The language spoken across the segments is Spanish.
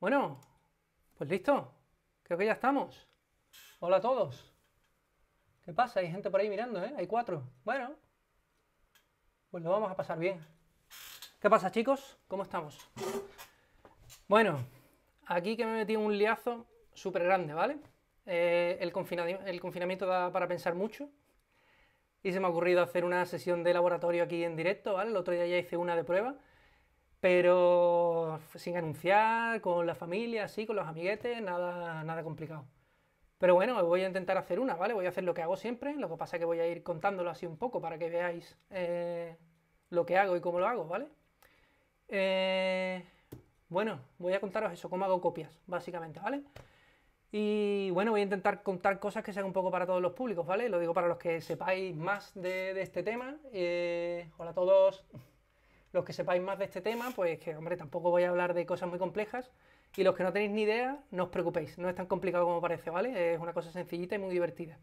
Bueno, pues listo. Creo que ya estamos. Hola a todos. ¿Qué pasa? Hay gente por ahí mirando, ¿eh? Hay cuatro. Bueno, pues lo vamos a pasar bien. ¿Qué pasa, chicos? ¿Cómo estamos? Bueno, aquí que me he metido un liazo súper grande, ¿vale? Eh, el, el confinamiento da para pensar mucho. Y se me ha ocurrido hacer una sesión de laboratorio aquí en directo, ¿vale? El otro día ya hice una de prueba pero sin anunciar, con la familia, así, con los amiguetes, nada, nada complicado. Pero bueno, voy a intentar hacer una, ¿vale? Voy a hacer lo que hago siempre, lo que pasa es que voy a ir contándolo así un poco para que veáis eh, lo que hago y cómo lo hago, ¿vale? Eh, bueno, voy a contaros eso, cómo hago copias, básicamente, ¿vale? Y bueno, voy a intentar contar cosas que sean un poco para todos los públicos, ¿vale? Lo digo para los que sepáis más de, este tema. Eh, hola a todos. Los que sepáis más de este tema, pues que, hombre, tampoco voy a hablar de cosas muy complejas. Y los que no tenéis ni idea, no os preocupéis, no es tan complicado como parece, ¿vale? Es una cosa sencillita y muy divertida.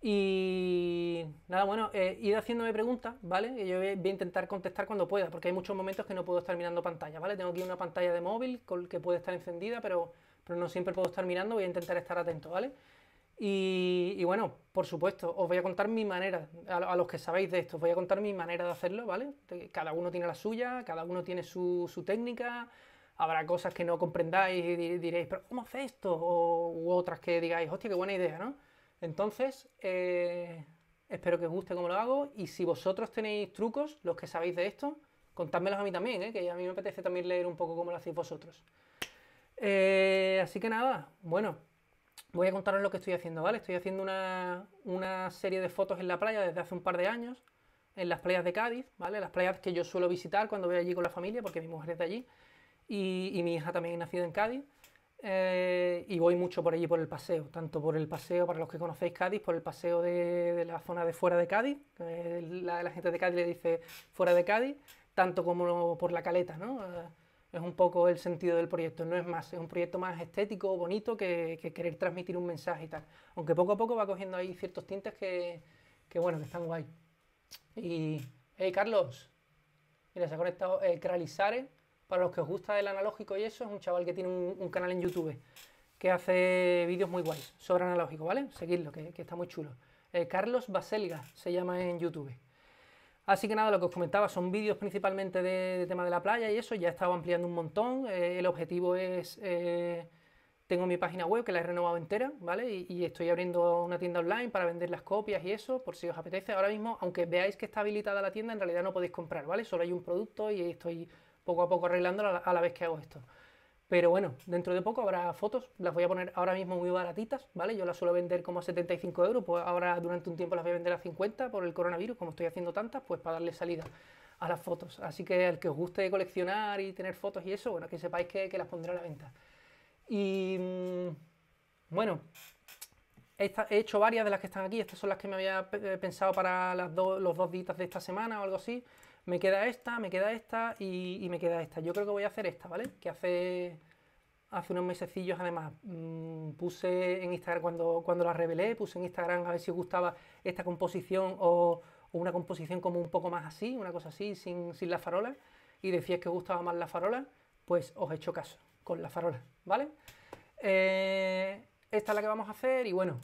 Y nada, bueno, eh, ir haciéndome preguntas, ¿vale? Y yo voy a intentar contestar cuando pueda, porque hay muchos momentos que no puedo estar mirando pantalla, ¿vale? Tengo aquí una pantalla de móvil que puede estar encendida, pero, pero no siempre puedo estar mirando, voy a intentar estar atento, ¿vale? Y, bueno, por supuesto, os voy a contar mi manera, a, los que sabéis de esto, os voy a contar mi manera de hacerlo, ¿vale? Cada uno tiene la suya, cada uno tiene su, técnica, habrá cosas que no comprendáis y diréis, pero ¿cómo hace esto? O, otras que digáis, hostia, qué buena idea, ¿no? Entonces, eh, espero que os guste cómo lo hago y si vosotros tenéis trucos, los que sabéis de esto, contádmelos a mí también, ¿eh? que a mí me apetece también leer un poco cómo lo hacéis vosotros. Eh, así que nada, bueno, voy a contaros lo que estoy haciendo, ¿vale? Estoy haciendo una, una, serie de fotos en la playa desde hace un par de años, en las playas de Cádiz, ¿vale? Las playas que yo suelo visitar cuando voy allí con la familia, porque mi mujer es de allí y, mi hija también ha nacido en Cádiz. Eh, y voy mucho por allí por el paseo, tanto por el paseo, para los que conocéis Cádiz, por el paseo de, la zona de fuera de Cádiz, la, la, gente de Cádiz le dice fuera de Cádiz, tanto como por la caleta, ¿no? Ah, es un poco el sentido del proyecto, no es más, es un proyecto más estético, bonito, que, querer transmitir un mensaje y tal. Aunque poco a poco va cogiendo ahí ciertos tintes que, bueno, que están guay. Y, hey Carlos, mira, se ha conectado el Kralisare, para los que os gusta el analógico y eso, es un chaval que tiene un, canal en YouTube que hace vídeos muy guays sobre analógico, ¿vale? Seguidlo, que, que está muy chulo. Eh, Carlos Baselga se llama en YouTube. Así que nada, lo que os comentaba son vídeos principalmente de, tema de la playa y eso, ya he estado ampliando un montón, eh, el objetivo es, eh, tengo mi página web que la he renovado entera, ¿vale? Y, estoy abriendo una tienda online para vender las copias y eso, por si os apetece. Ahora mismo, aunque veáis que está habilitada la tienda, en realidad no podéis comprar, ¿vale? Solo hay un producto y estoy poco a poco arreglándolo a la vez que hago esto. Pero bueno, dentro de poco habrá fotos, las voy a poner ahora mismo muy baratitas, ¿vale? Yo las suelo vender como a 75 euros, pues ahora durante un tiempo las voy a vender a 50 por el coronavirus, como estoy haciendo tantas, pues para darle salida a las fotos. Así que al que os guste coleccionar y tener fotos y eso, bueno, que sepáis que, las pondré a la venta. Y mm, bueno, he hecho varias de las que están aquí, estas son las que me había eh, pensado para las los dos días de esta semana o algo así me queda esta, me queda esta y, me queda esta. Yo creo que voy a hacer esta, ¿vale? Que hace, hace unos mesecillos además mm, puse en Instagram, cuando, cuando la revelé, puse en Instagram a ver si gustaba esta composición o, una composición como un poco más así, una cosa así, sin, sin la farola. Y decíais que gustaba más la farola, pues os he hecho caso con la farola, ¿vale? Eh, esta es la que vamos a hacer y bueno,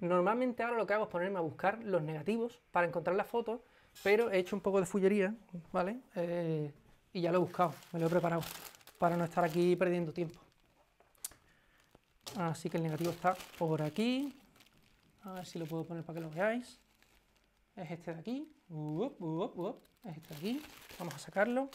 normalmente ahora lo que hago es ponerme a buscar los negativos para encontrar las fotos pero he hecho un poco de fullería, ¿vale? Eh, y ya lo he buscado, me lo he preparado, para no estar aquí perdiendo tiempo. Así que el negativo está por aquí, a ver si lo puedo poner para que lo veáis. Es este de aquí, es este de aquí, vamos a sacarlo,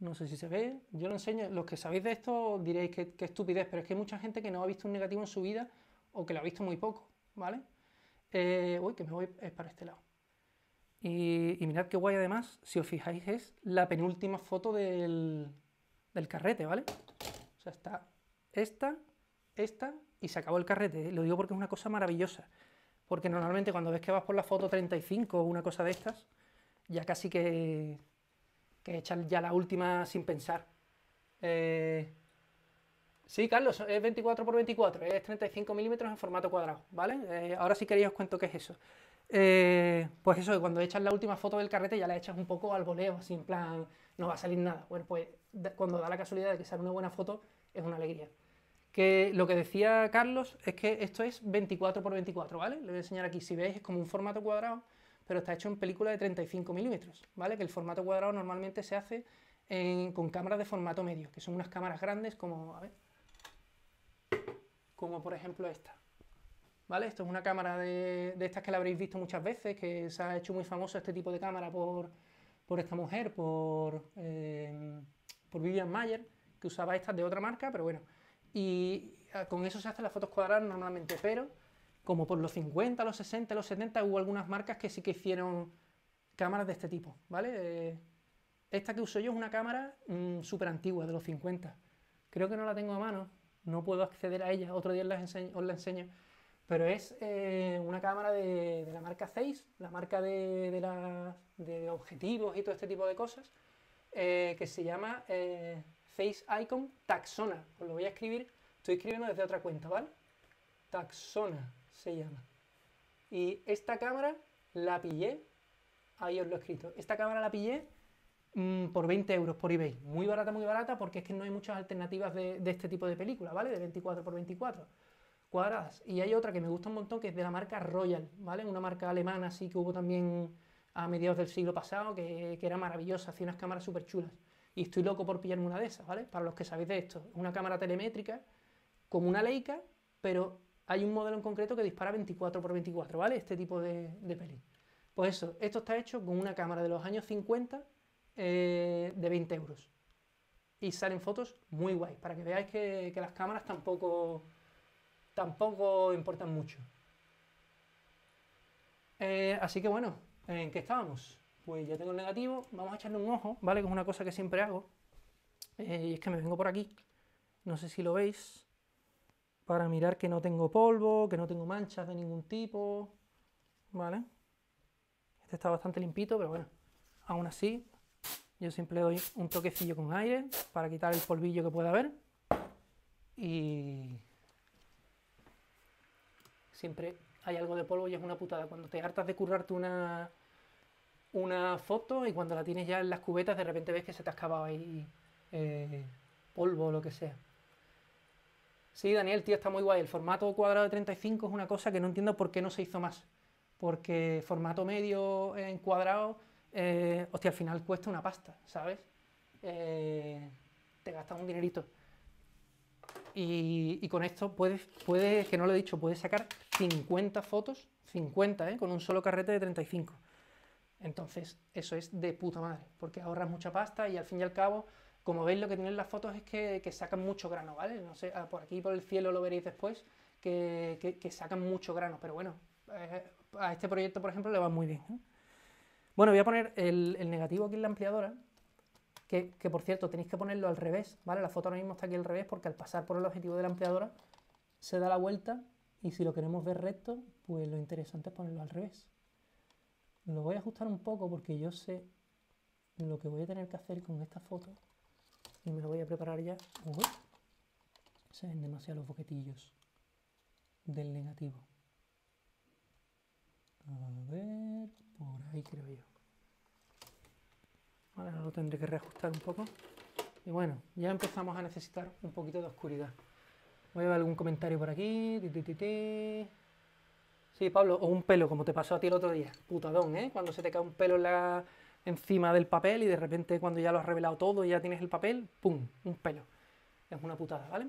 No sé si se ve. Yo lo enseño. Los que sabéis de esto diréis que, estupidez, pero es que hay mucha gente que no ha visto un negativo en su vida o que lo ha visto muy poco, ¿vale? Eh, uy, que me voy para este lado. Y, mirad qué guay además, si os fijáis, es la penúltima foto del, del carrete, ¿vale? O sea, está esta, esta y se acabó el carrete. ¿eh? Lo digo porque es una cosa maravillosa. Porque normalmente cuando ves que vas por la foto 35 o una cosa de estas, ya casi que que echar ya la última sin pensar. Eh, sí, Carlos, es 24 x 24, es 35 milímetros en formato cuadrado, ¿vale? Eh, ahora si queréis os cuento qué es eso. Eh, pues eso, cuando echas la última foto del carrete ya la echas un poco al voleo, sin plan, no va a salir nada. Bueno, pues cuando da la casualidad de que sale una buena foto, es una alegría. Que lo que decía Carlos es que esto es 24 por 24, ¿vale? Le voy a enseñar aquí, si veis es como un formato cuadrado, pero está hecho en película de 35 milímetros, ¿vale? Que el formato cuadrado normalmente se hace con cámaras de formato medio, que son unas cámaras grandes como, como por ejemplo esta. ¿Vale? Esto es una cámara de, estas que la habréis visto muchas veces, que se ha hecho muy famoso este tipo de cámara por, por esta mujer, por, eh, por Vivian Mayer, que usaba estas de otra marca, pero bueno. Y ah, con eso se hacen las fotos cuadradas normalmente, pero como por los 50, los 60, los 70 hubo algunas marcas que sí que hicieron cámaras de este tipo, ¿vale? Eh, esta que uso yo es una cámara mm, súper antigua, de los 50. Creo que no la tengo a mano, no puedo acceder a ella, otro día os la enseño, pero es eh, una cámara de, la marca Zeiss, la marca de, objetivos y todo este tipo de cosas, eh, que se llama eh, Zeiss Icon Taxona, os lo voy a escribir, estoy escribiendo desde otra cuenta, ¿vale? Taxona, se llama. Y esta cámara la pillé, ahí os lo he escrito, esta cámara la pillé mm, por 20 euros por eBay. Muy barata, muy barata, porque es que no hay muchas alternativas de, este tipo de película, ¿vale? De 24x24 cuadradas. Y hay otra que me gusta un montón, que es de la marca Royal, ¿vale? Una marca alemana, así que hubo también a mediados del siglo pasado, que, que era maravillosa, hacía unas cámaras súper chulas. Y estoy loco por pillarme una de esas, ¿vale? Para los que sabéis de esto. Una cámara telemétrica, como una Leica, pero hay un modelo en concreto que dispara 24 x 24, ¿vale? Este tipo de, peli. Pues eso, esto está hecho con una cámara de los años 50 eh, de 20 euros. Y salen fotos muy guays, para que veáis que, las cámaras tampoco, tampoco importan mucho. Eh, así que bueno, ¿en qué estábamos? Pues ya tengo el negativo, vamos a echarle un ojo, ¿vale? Que es una cosa que siempre hago. Eh, y es que me vengo por aquí, no sé si lo veis para mirar que no tengo polvo, que no tengo manchas de ningún tipo, Este está bastante limpito, pero bueno, aún así yo siempre doy un toquecillo con aire para quitar el polvillo que pueda haber y siempre hay algo de polvo y es una putada. Cuando te hartas de currarte una, una foto y cuando la tienes ya en las cubetas de repente ves que se te ha escapado ahí eh, polvo o lo que sea sí, Daniel, tío, está muy guay. El formato cuadrado de 35 es una cosa que no entiendo por qué no se hizo más. Porque formato medio en cuadrado, eh, hostia, al final cuesta una pasta, ¿sabes? Eh, te gastas un dinerito. Y, con esto puedes, puedes, que no lo he dicho, puedes sacar 50 fotos, 50, ¿eh? con un solo carrete de 35. Entonces, eso es de puta madre, porque ahorras mucha pasta y al fin y al cabo como veis, lo que tienen las fotos es que, sacan mucho grano, ¿vale? No sé, ah, por aquí por el cielo lo veréis después, que, sacan mucho grano, pero bueno, eh, a este proyecto, por ejemplo, le va muy bien. ¿eh? Bueno, voy a poner el, negativo aquí en la ampliadora, que por cierto tenéis que ponerlo al revés, ¿vale? La foto ahora mismo está aquí al revés porque al pasar por el objetivo de la ampliadora se da la vuelta y si lo queremos ver recto, pues lo interesante es ponerlo al revés. Lo voy a ajustar un poco porque yo sé lo que voy a tener que hacer con esta foto y me lo voy a preparar ya. se ven demasiados boquetillos del negativo. A ver, por ahí creo yo. Ahora lo tendré que reajustar un poco. Y bueno, ya empezamos a necesitar un poquito de oscuridad. Voy a ver algún comentario por aquí. sí, Pablo, o un pelo, como te pasó a ti el otro día. Putadón, ¿eh? Cuando se te cae un pelo en la, encima del papel y de repente cuando ya lo has revelado todo y ya tienes el papel, ¡pum! Un pelo. Es una putada, ¿vale?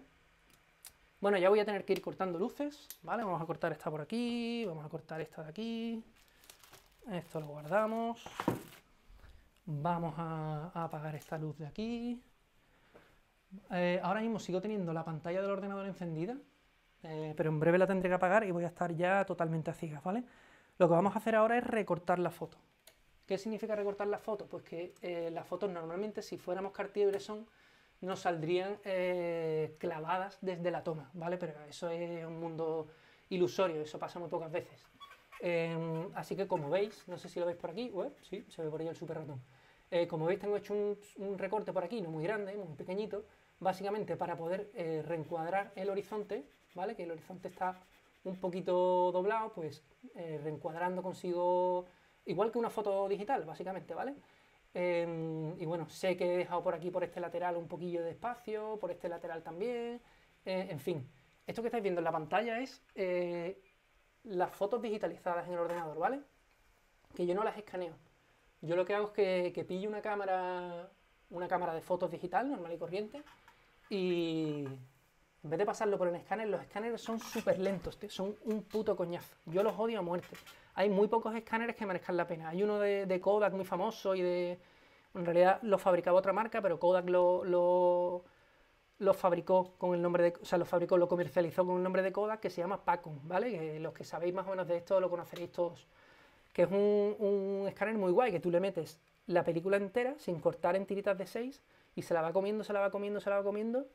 Bueno, ya voy a tener que ir cortando luces, ¿vale? Vamos a cortar esta por aquí, vamos a cortar esta de aquí. Esto lo guardamos. Vamos a, apagar esta luz de aquí. Eh, ahora mismo sigo teniendo la pantalla del ordenador encendida, eh, pero en breve la tendré que apagar y voy a estar ya totalmente a ciegas, ¿vale? Lo que vamos a hacer ahora es recortar la foto. ¿Qué significa recortar las fotos? Pues que eh, las fotos normalmente, si fuéramos Cartier Bresson, nos saldrían eh, clavadas desde la toma, ¿vale? Pero eso es un mundo ilusorio, eso pasa muy pocas veces. Em, así que como veis, no sé si lo veis por aquí, web, sí, se ve por ahí el super ratón. Eh, como veis tengo hecho un, recorte por aquí, no muy grande, muy pequeñito, básicamente para poder reencuadrar el horizonte, ¿vale? Que el horizonte está un poquito doblado, pues reencuadrando consigo igual que una foto digital, básicamente, ¿vale? Em, y bueno, sé que he dejado por aquí, por este lateral, un poquillo de espacio, por este lateral también, eh, en fin. Esto que estáis viendo en la pantalla es eh, las fotos digitalizadas en el ordenador, ¿vale? Que yo no las escaneo. Yo lo que hago es que, pille pillo una cámara, una cámara de fotos digital, normal y corriente, y en vez de pasarlo por el escáner, los escáneres son súper lentos, tío, son un puto coñazo. Yo los odio a muerte. Hay muy pocos escáneres que merezcan la pena. Hay uno de, Kodak muy famoso y de... En realidad lo fabricaba otra marca, pero Kodak lo, fabricó con el nombre de... O sea, lo fabricó, lo comercializó con el nombre de Kodak que se llama Pacon, ¿vale? los que sabéis más o menos de esto lo conoceréis todos. Que es un, escáner muy guay, que tú le metes la película entera sin cortar en tiritas de 6 y se la va comiendo, se la va comiendo, se la va comiendo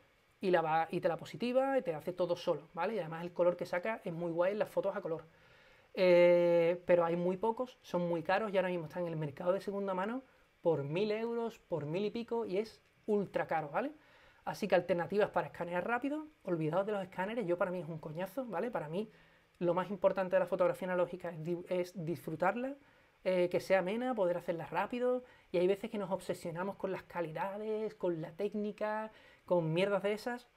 y, la va, y te la positiva y te hace todo solo, ¿vale? Y además el color que saca es muy guay las fotos a color. Eh, pero hay muy pocos, son muy caros y ahora mismo están en el mercado de segunda mano por mil euros, por mil y pico y es ultra caro, ¿vale? Así que alternativas para escanear rápido, olvidados de los escáneres, yo para mí es un coñazo, ¿vale? Para mí lo más importante de la fotografía analógica es, disfrutarla, eh, que sea amena, poder hacerla rápido y hay veces que nos obsesionamos con las calidades, con la técnica, con mierdas de esas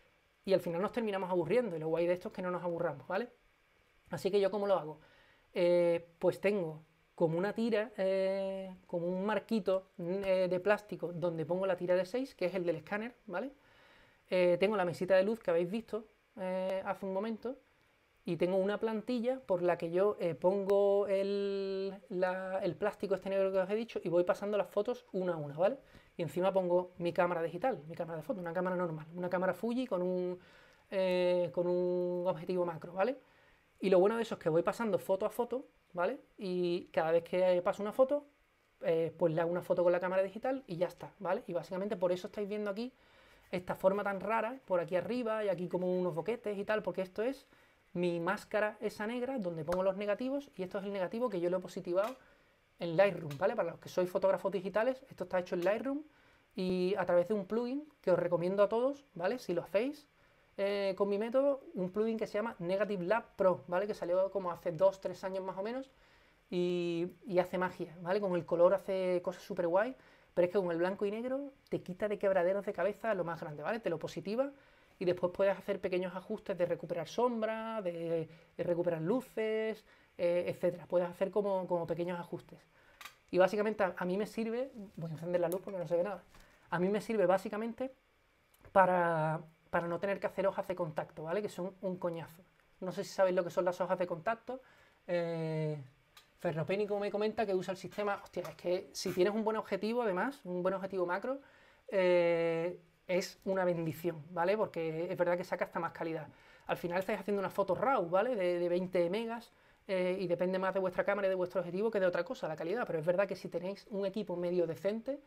y al final nos terminamos aburriendo y lo guay de esto es que no nos aburramos, ¿vale? Así que yo cómo lo hago? Eh, pues tengo como una tira, eh, como un marquito mm, eh, de plástico donde pongo la tira de 6, que es el del escáner, ¿vale? tengo la mesita de luz que habéis visto hace un momento y tengo una plantilla por la que yo pongo el, plástico este negro que os he dicho y voy pasando las fotos una a una, ¿vale? Y encima pongo mi cámara digital, mi cámara de foto, una cámara normal, una cámara Fuji con un, con un objetivo macro, ¿vale? Y lo bueno de eso es que voy pasando foto a foto, ¿vale? Y cada vez que paso una foto, eh, pues le hago una foto con la cámara digital y ya está, ¿vale? Y básicamente por eso estáis viendo aquí esta forma tan rara, por aquí arriba y aquí como unos boquetes y tal, porque esto es mi máscara esa negra donde pongo los negativos y esto es el negativo que yo lo he positivado en Lightroom, ¿vale? Para los que sois fotógrafos digitales, esto está hecho en Lightroom y a través de un plugin que os recomiendo a todos, ¿vale? Si lo hacéis, eh, con mi método un plugin que se llama Negative Lab Pro, ¿vale? Que salió como hace 2-3 años más o menos y, hace magia, ¿vale? Con el color hace cosas súper guay, pero es que con el blanco y negro te quita de quebraderos de cabeza lo más grande, ¿vale? Te lo positiva y después puedes hacer pequeños ajustes de recuperar sombra, de, recuperar luces, eh, etcétera. Puedes hacer como, pequeños ajustes. Y básicamente a, mí me sirve, voy a encender la luz porque no se ve nada, a mí me sirve básicamente para para no tener que hacer hojas de contacto, ¿vale? Que son un coñazo. No sé si sabéis lo que son las hojas de contacto. Eh, como me comenta que usa el sistema. Hostia, es que si tienes un buen objetivo, además, un buen objetivo macro, eh, es una bendición, ¿vale? Porque es verdad que saca hasta más calidad. Al final estáis haciendo una foto RAW, ¿vale? De, 20 megas. Eh, y depende más de vuestra cámara y de vuestro objetivo que de otra cosa, la calidad. Pero es verdad que si tenéis un equipo medio decente,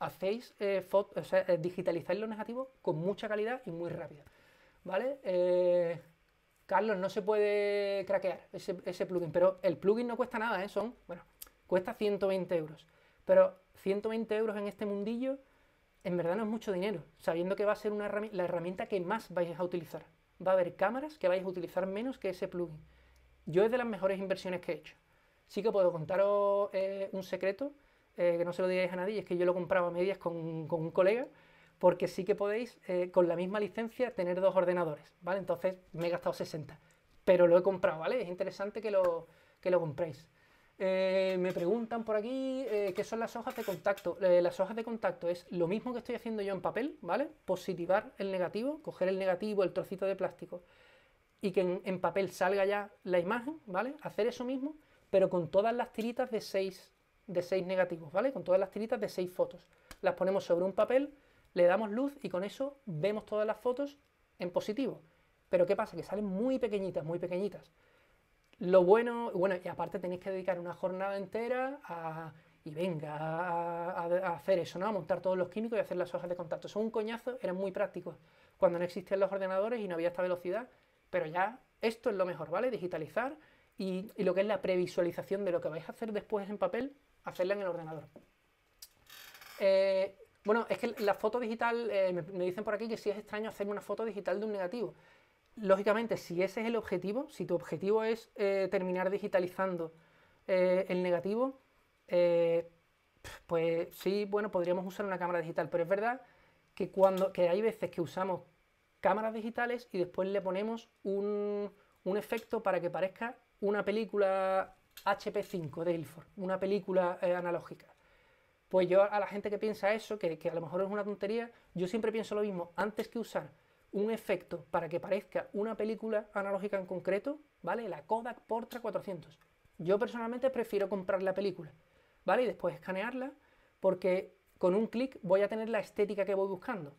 hacéis eh, o sea, eh, digitalizáis los negativos con mucha calidad y muy rápido ¿Vale? Eh, Carlos, no se puede craquear ese, plugin, pero el plugin no cuesta nada, ¿eh? son, bueno, cuesta 120 euros. Pero 120 euros en este mundillo, en verdad no es mucho dinero, sabiendo que va a ser la herramienta que más vais a utilizar. Va a haber cámaras que vais a utilizar menos que ese plugin. Yo es de las mejores inversiones que he hecho. Sí que puedo contaros eh, un secreto eh, que no se lo digáis a nadie, es que yo lo compraba a medias con, un colega, porque sí que podéis eh, con la misma licencia tener dos ordenadores, ¿vale? Entonces me he gastado 60, pero lo he comprado, ¿vale? Es interesante que lo, lo compréis. Eh, me preguntan por aquí qué son las hojas de contacto. las hojas de contacto es lo mismo que estoy haciendo yo en papel, ¿vale? Positivar el negativo, coger el negativo, el trocito de plástico y que en, en papel salga ya la imagen, ¿vale? Hacer eso mismo, pero con todas las tiritas de 6 de 6 negativos, ¿vale? Con todas las tiritas de 6 fotos. Las ponemos sobre un papel, le damos luz y con eso vemos todas las fotos en positivo. Pero ¿qué pasa? Que salen muy pequeñitas, muy pequeñitas. Lo bueno, bueno, y aparte tenéis que dedicar una jornada entera a, y venga, a, hacer eso, ¿no? A montar todos los químicos y hacer las hojas de contacto. Son un coñazo, eran muy prácticos cuando no existían los ordenadores y no había esta velocidad, pero ya esto es lo mejor, ¿vale? Digitalizar y, y lo que es la previsualización de lo que vais a hacer después en papel hacerla en el ordenador. Eh, bueno, es que la foto digital, eh, me, dicen por aquí que sí es extraño hacer una foto digital de un negativo. Lógicamente, si ese es el objetivo, si tu objetivo es eh, terminar digitalizando el negativo, pues sí, bueno, podríamos usar una cámara digital, pero es verdad que, cuando, hay veces que usamos cámaras digitales y después le ponemos un, un efecto para que parezca una película HP5 de Ilford, una película eh, analógica. Pues yo a la gente que piensa eso, que, que a lo mejor es una tontería, yo siempre pienso lo mismo, antes que usar un efecto para que parezca una película analógica en concreto, ¿vale? La Kodak Portra 400. Yo personalmente prefiero comprar la película, ¿vale? Y después escanearla, porque con un clic voy a tener la estética que voy buscando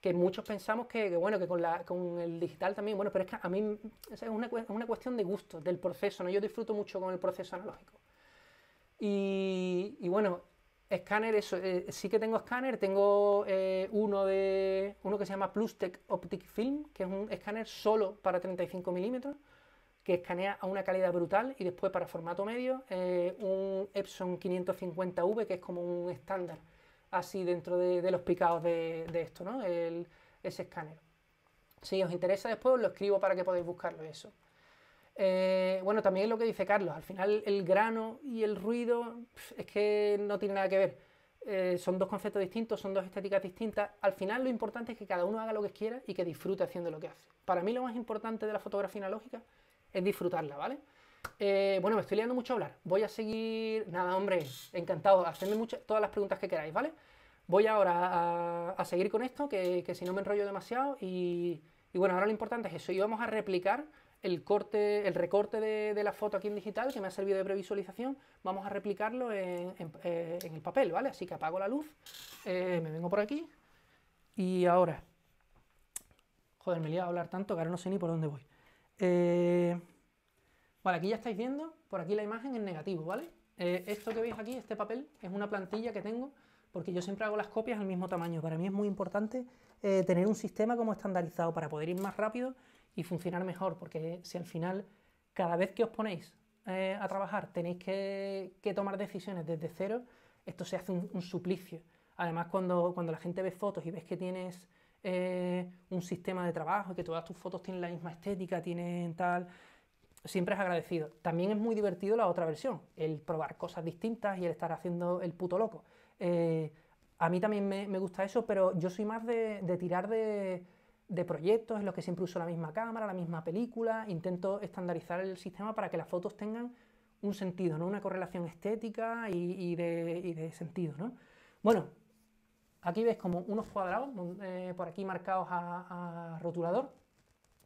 que muchos pensamos que, bueno, que con, el digital también, bueno, pero es que a mí es una, cuestión de gusto, del proceso, ¿no? Yo disfruto mucho con el proceso analógico. Y, bueno, escáner, eh, sí que tengo escáner, tengo eh, uno, de, uno que se llama Plustec Optic Film, que es un escáner solo para 35 milímetros, que escanea a una calidad brutal y después para formato medio, eh, un Epson 550V, que es como un estándar así dentro de, los picados de, esto, ¿no? ese escáner. Si os interesa después, lo escribo para que podáis buscarlo eso. Eh, bueno, también es lo que dice Carlos, al final el grano y el ruido es que no tiene nada que ver. Eh, son dos conceptos distintos, son dos estéticas distintas. Al final lo importante es que cada uno haga lo que quiera y que disfrute haciendo lo que hace. Para mí lo más importante de la fotografía analógica es disfrutarla, ¿vale? Eh, bueno, me estoy liando mucho a hablar. Voy a seguir. Nada, hombre, encantado. Hacedme muchas, todas las preguntas que queráis, ¿vale? Voy ahora a, seguir con esto, que, si no me enrollo demasiado. Y, bueno, ahora lo importante es eso. Y vamos a replicar el corte, el recorte de, la foto aquí en digital, que me ha servido de previsualización. Vamos a replicarlo en, eh, el papel, ¿vale? Así que apago la luz. Eh, me vengo por aquí. Y ahora. Joder, me he liado a hablar tanto que ahora no sé ni por dónde voy. Eh. Vale, aquí ya estáis viendo, por aquí la imagen en negativo, ¿vale? Eh, esto que veis aquí, este papel, es una plantilla que tengo porque yo siempre hago las copias al mismo tamaño. Para mí es muy importante eh, tener un sistema como estandarizado para poder ir más rápido y funcionar mejor, porque si al final cada vez que os ponéis eh, a trabajar tenéis que, tomar decisiones desde cero, esto se hace un, suplicio. Además, cuando, cuando, la gente ve fotos y ves que tienes un sistema de trabajo, que todas tus fotos tienen la misma estética, tienen tal, siempre es agradecido. También es muy divertido la otra versión, el probar cosas distintas y el estar haciendo el puto loco. Eh, a mí también me, gusta eso, pero yo soy más de, tirar de, proyectos en los que siempre uso la misma cámara, la misma película, intento estandarizar el sistema para que las fotos tengan un sentido, ¿no? una correlación estética y, de, sentido. ¿no? Bueno, aquí ves como unos cuadrados eh, por aquí marcados a rotulador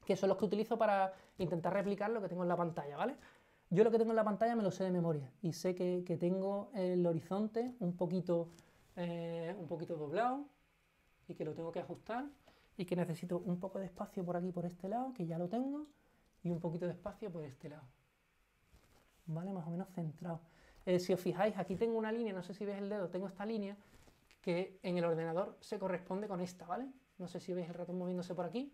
que son los que utilizo para intentar replicar lo que tengo en la pantalla, ¿vale? Yo lo que tengo en la pantalla me lo sé de memoria y sé que, tengo el horizonte un poquito, eh, un poquito doblado y que lo tengo que ajustar y que necesito un poco de espacio por aquí, por este lado, que ya lo tengo, y un poquito de espacio por este lado. ¿Vale? Más o menos centrado. Eh, si os fijáis, aquí tengo una línea, no sé si veis el dedo, tengo esta línea que en el ordenador se corresponde con esta, ¿vale? No sé si veis el ratón moviéndose por aquí,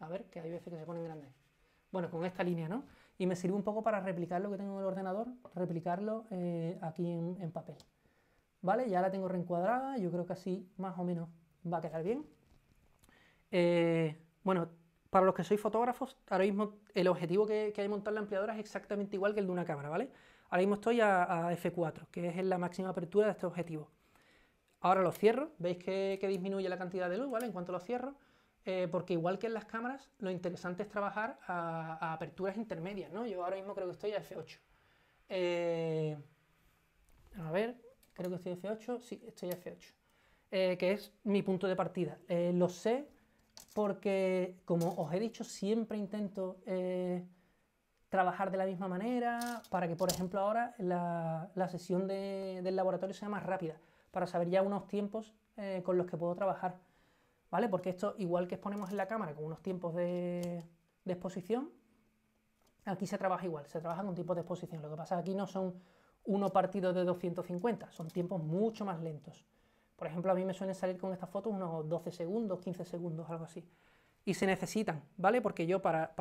a ver, que hay veces que se ponen grandes. Bueno, con esta línea, ¿no? Y me sirve un poco para replicar lo que tengo en el ordenador, replicarlo eh, aquí en, papel. ¿Vale? Ya la tengo reencuadrada, yo creo que así más o menos va a quedar bien. Eh, bueno, para los que sois fotógrafos, ahora mismo el objetivo que, que hay montar la ampliadora es exactamente igual que el de una cámara, ¿vale? Ahora mismo estoy a, F4, que es la máxima apertura de este objetivo. Ahora lo cierro, veis que, disminuye la cantidad de luz, ¿vale? En cuanto lo cierro, eh, porque igual que en las cámaras, lo interesante es trabajar a, aperturas intermedias, ¿no? Yo ahora mismo creo que estoy a F8. Eh, a ver, creo que estoy a F8, sí, estoy a F8, eh, que es mi punto de partida. lo sé porque, como os he dicho, siempre intento trabajar de la misma manera para que, por ejemplo, ahora la, sesión del laboratorio sea más rápida, para saber ya unos tiempos con los que puedo trabajar. ¿vale? Porque esto, igual que exponemos en la cámara con unos tiempos de, exposición, aquí se trabaja igual, se trabaja con tiempos de exposición. Lo que pasa aquí no son uno partido de 250, son tiempos mucho más lentos. Por ejemplo, a mí me suelen salir con estas fotos unos 12 segundos, 15 segundos, algo así. Y se necesitan, ¿vale? Porque yo para,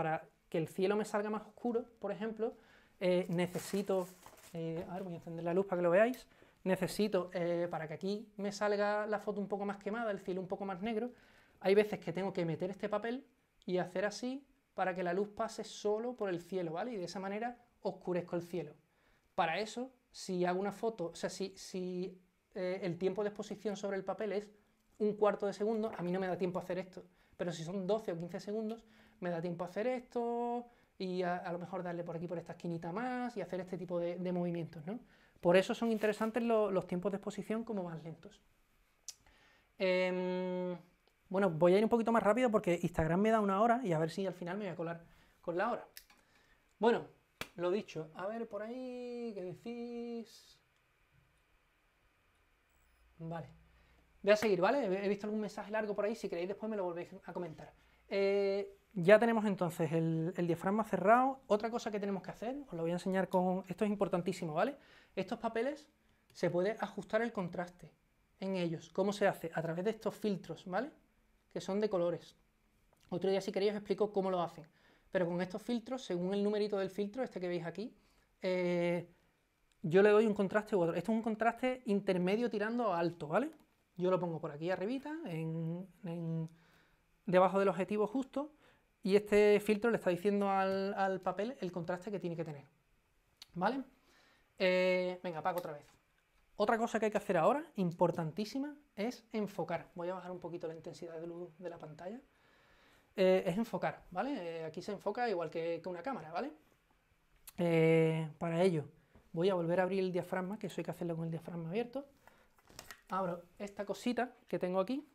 que el cielo me salga más oscuro, por ejemplo, eh, necesito... Eh, a ver, voy a encender la luz para que lo veáis necesito eh, para que aquí me salga la foto un poco más quemada, el cielo un poco más negro, hay veces que tengo que meter este papel y hacer así para que la luz pase solo por el cielo, ¿vale? Y de esa manera oscurezco el cielo. Para eso, si hago una foto, o sea, si, eh, el tiempo de exposición sobre el papel es un cuarto de segundo, a mí no me da tiempo a hacer esto, pero si son 12 o 15 segundos, me da tiempo a hacer esto y a, lo mejor darle por aquí, por esta esquinita más y hacer este tipo de, de movimientos, ¿no? Por eso son interesantes los tiempos de exposición como más lentos. Em, bueno, voy a ir un poquito más rápido porque Instagram me da una hora y a ver si al final me voy a colar con la hora. Bueno, lo dicho, a ver por ahí, ¿qué decís? Vale. Voy a seguir, ¿vale? He visto algún mensaje largo por ahí, si queréis después me lo volvéis a comentar. Eh, ya tenemos entonces el, el diafragma cerrado. Otra cosa que tenemos que hacer, os lo voy a enseñar con... Esto es importantísimo, ¿vale? Estos papeles se puede ajustar el contraste en ellos. ¿Cómo se hace? A través de estos filtros, ¿vale? Que son de colores. Otro día si queréis os explico cómo lo hacen. Pero con estos filtros, según el numerito del filtro, este que veis aquí, eh, yo le doy un contraste Esto es un contraste intermedio tirando a alto, ¿vale? Yo lo pongo por aquí arribita, debajo del objetivo justo, y este filtro le está diciendo al papel el contraste que tiene que tener, ¿vale? Eh, venga, Paco, otra vez. Otra cosa que hay que hacer ahora, importantísima, es enfocar. Voy a bajar un poquito la intensidad de luz de la pantalla. Eh, es enfocar, ¿vale? Eh, aquí se enfoca igual que, una cámara, ¿vale? para ello, voy a volver a abrir el diafragma, que eso hay que hacerlo con el diafragma abierto. Abro esta cosita que tengo aquí.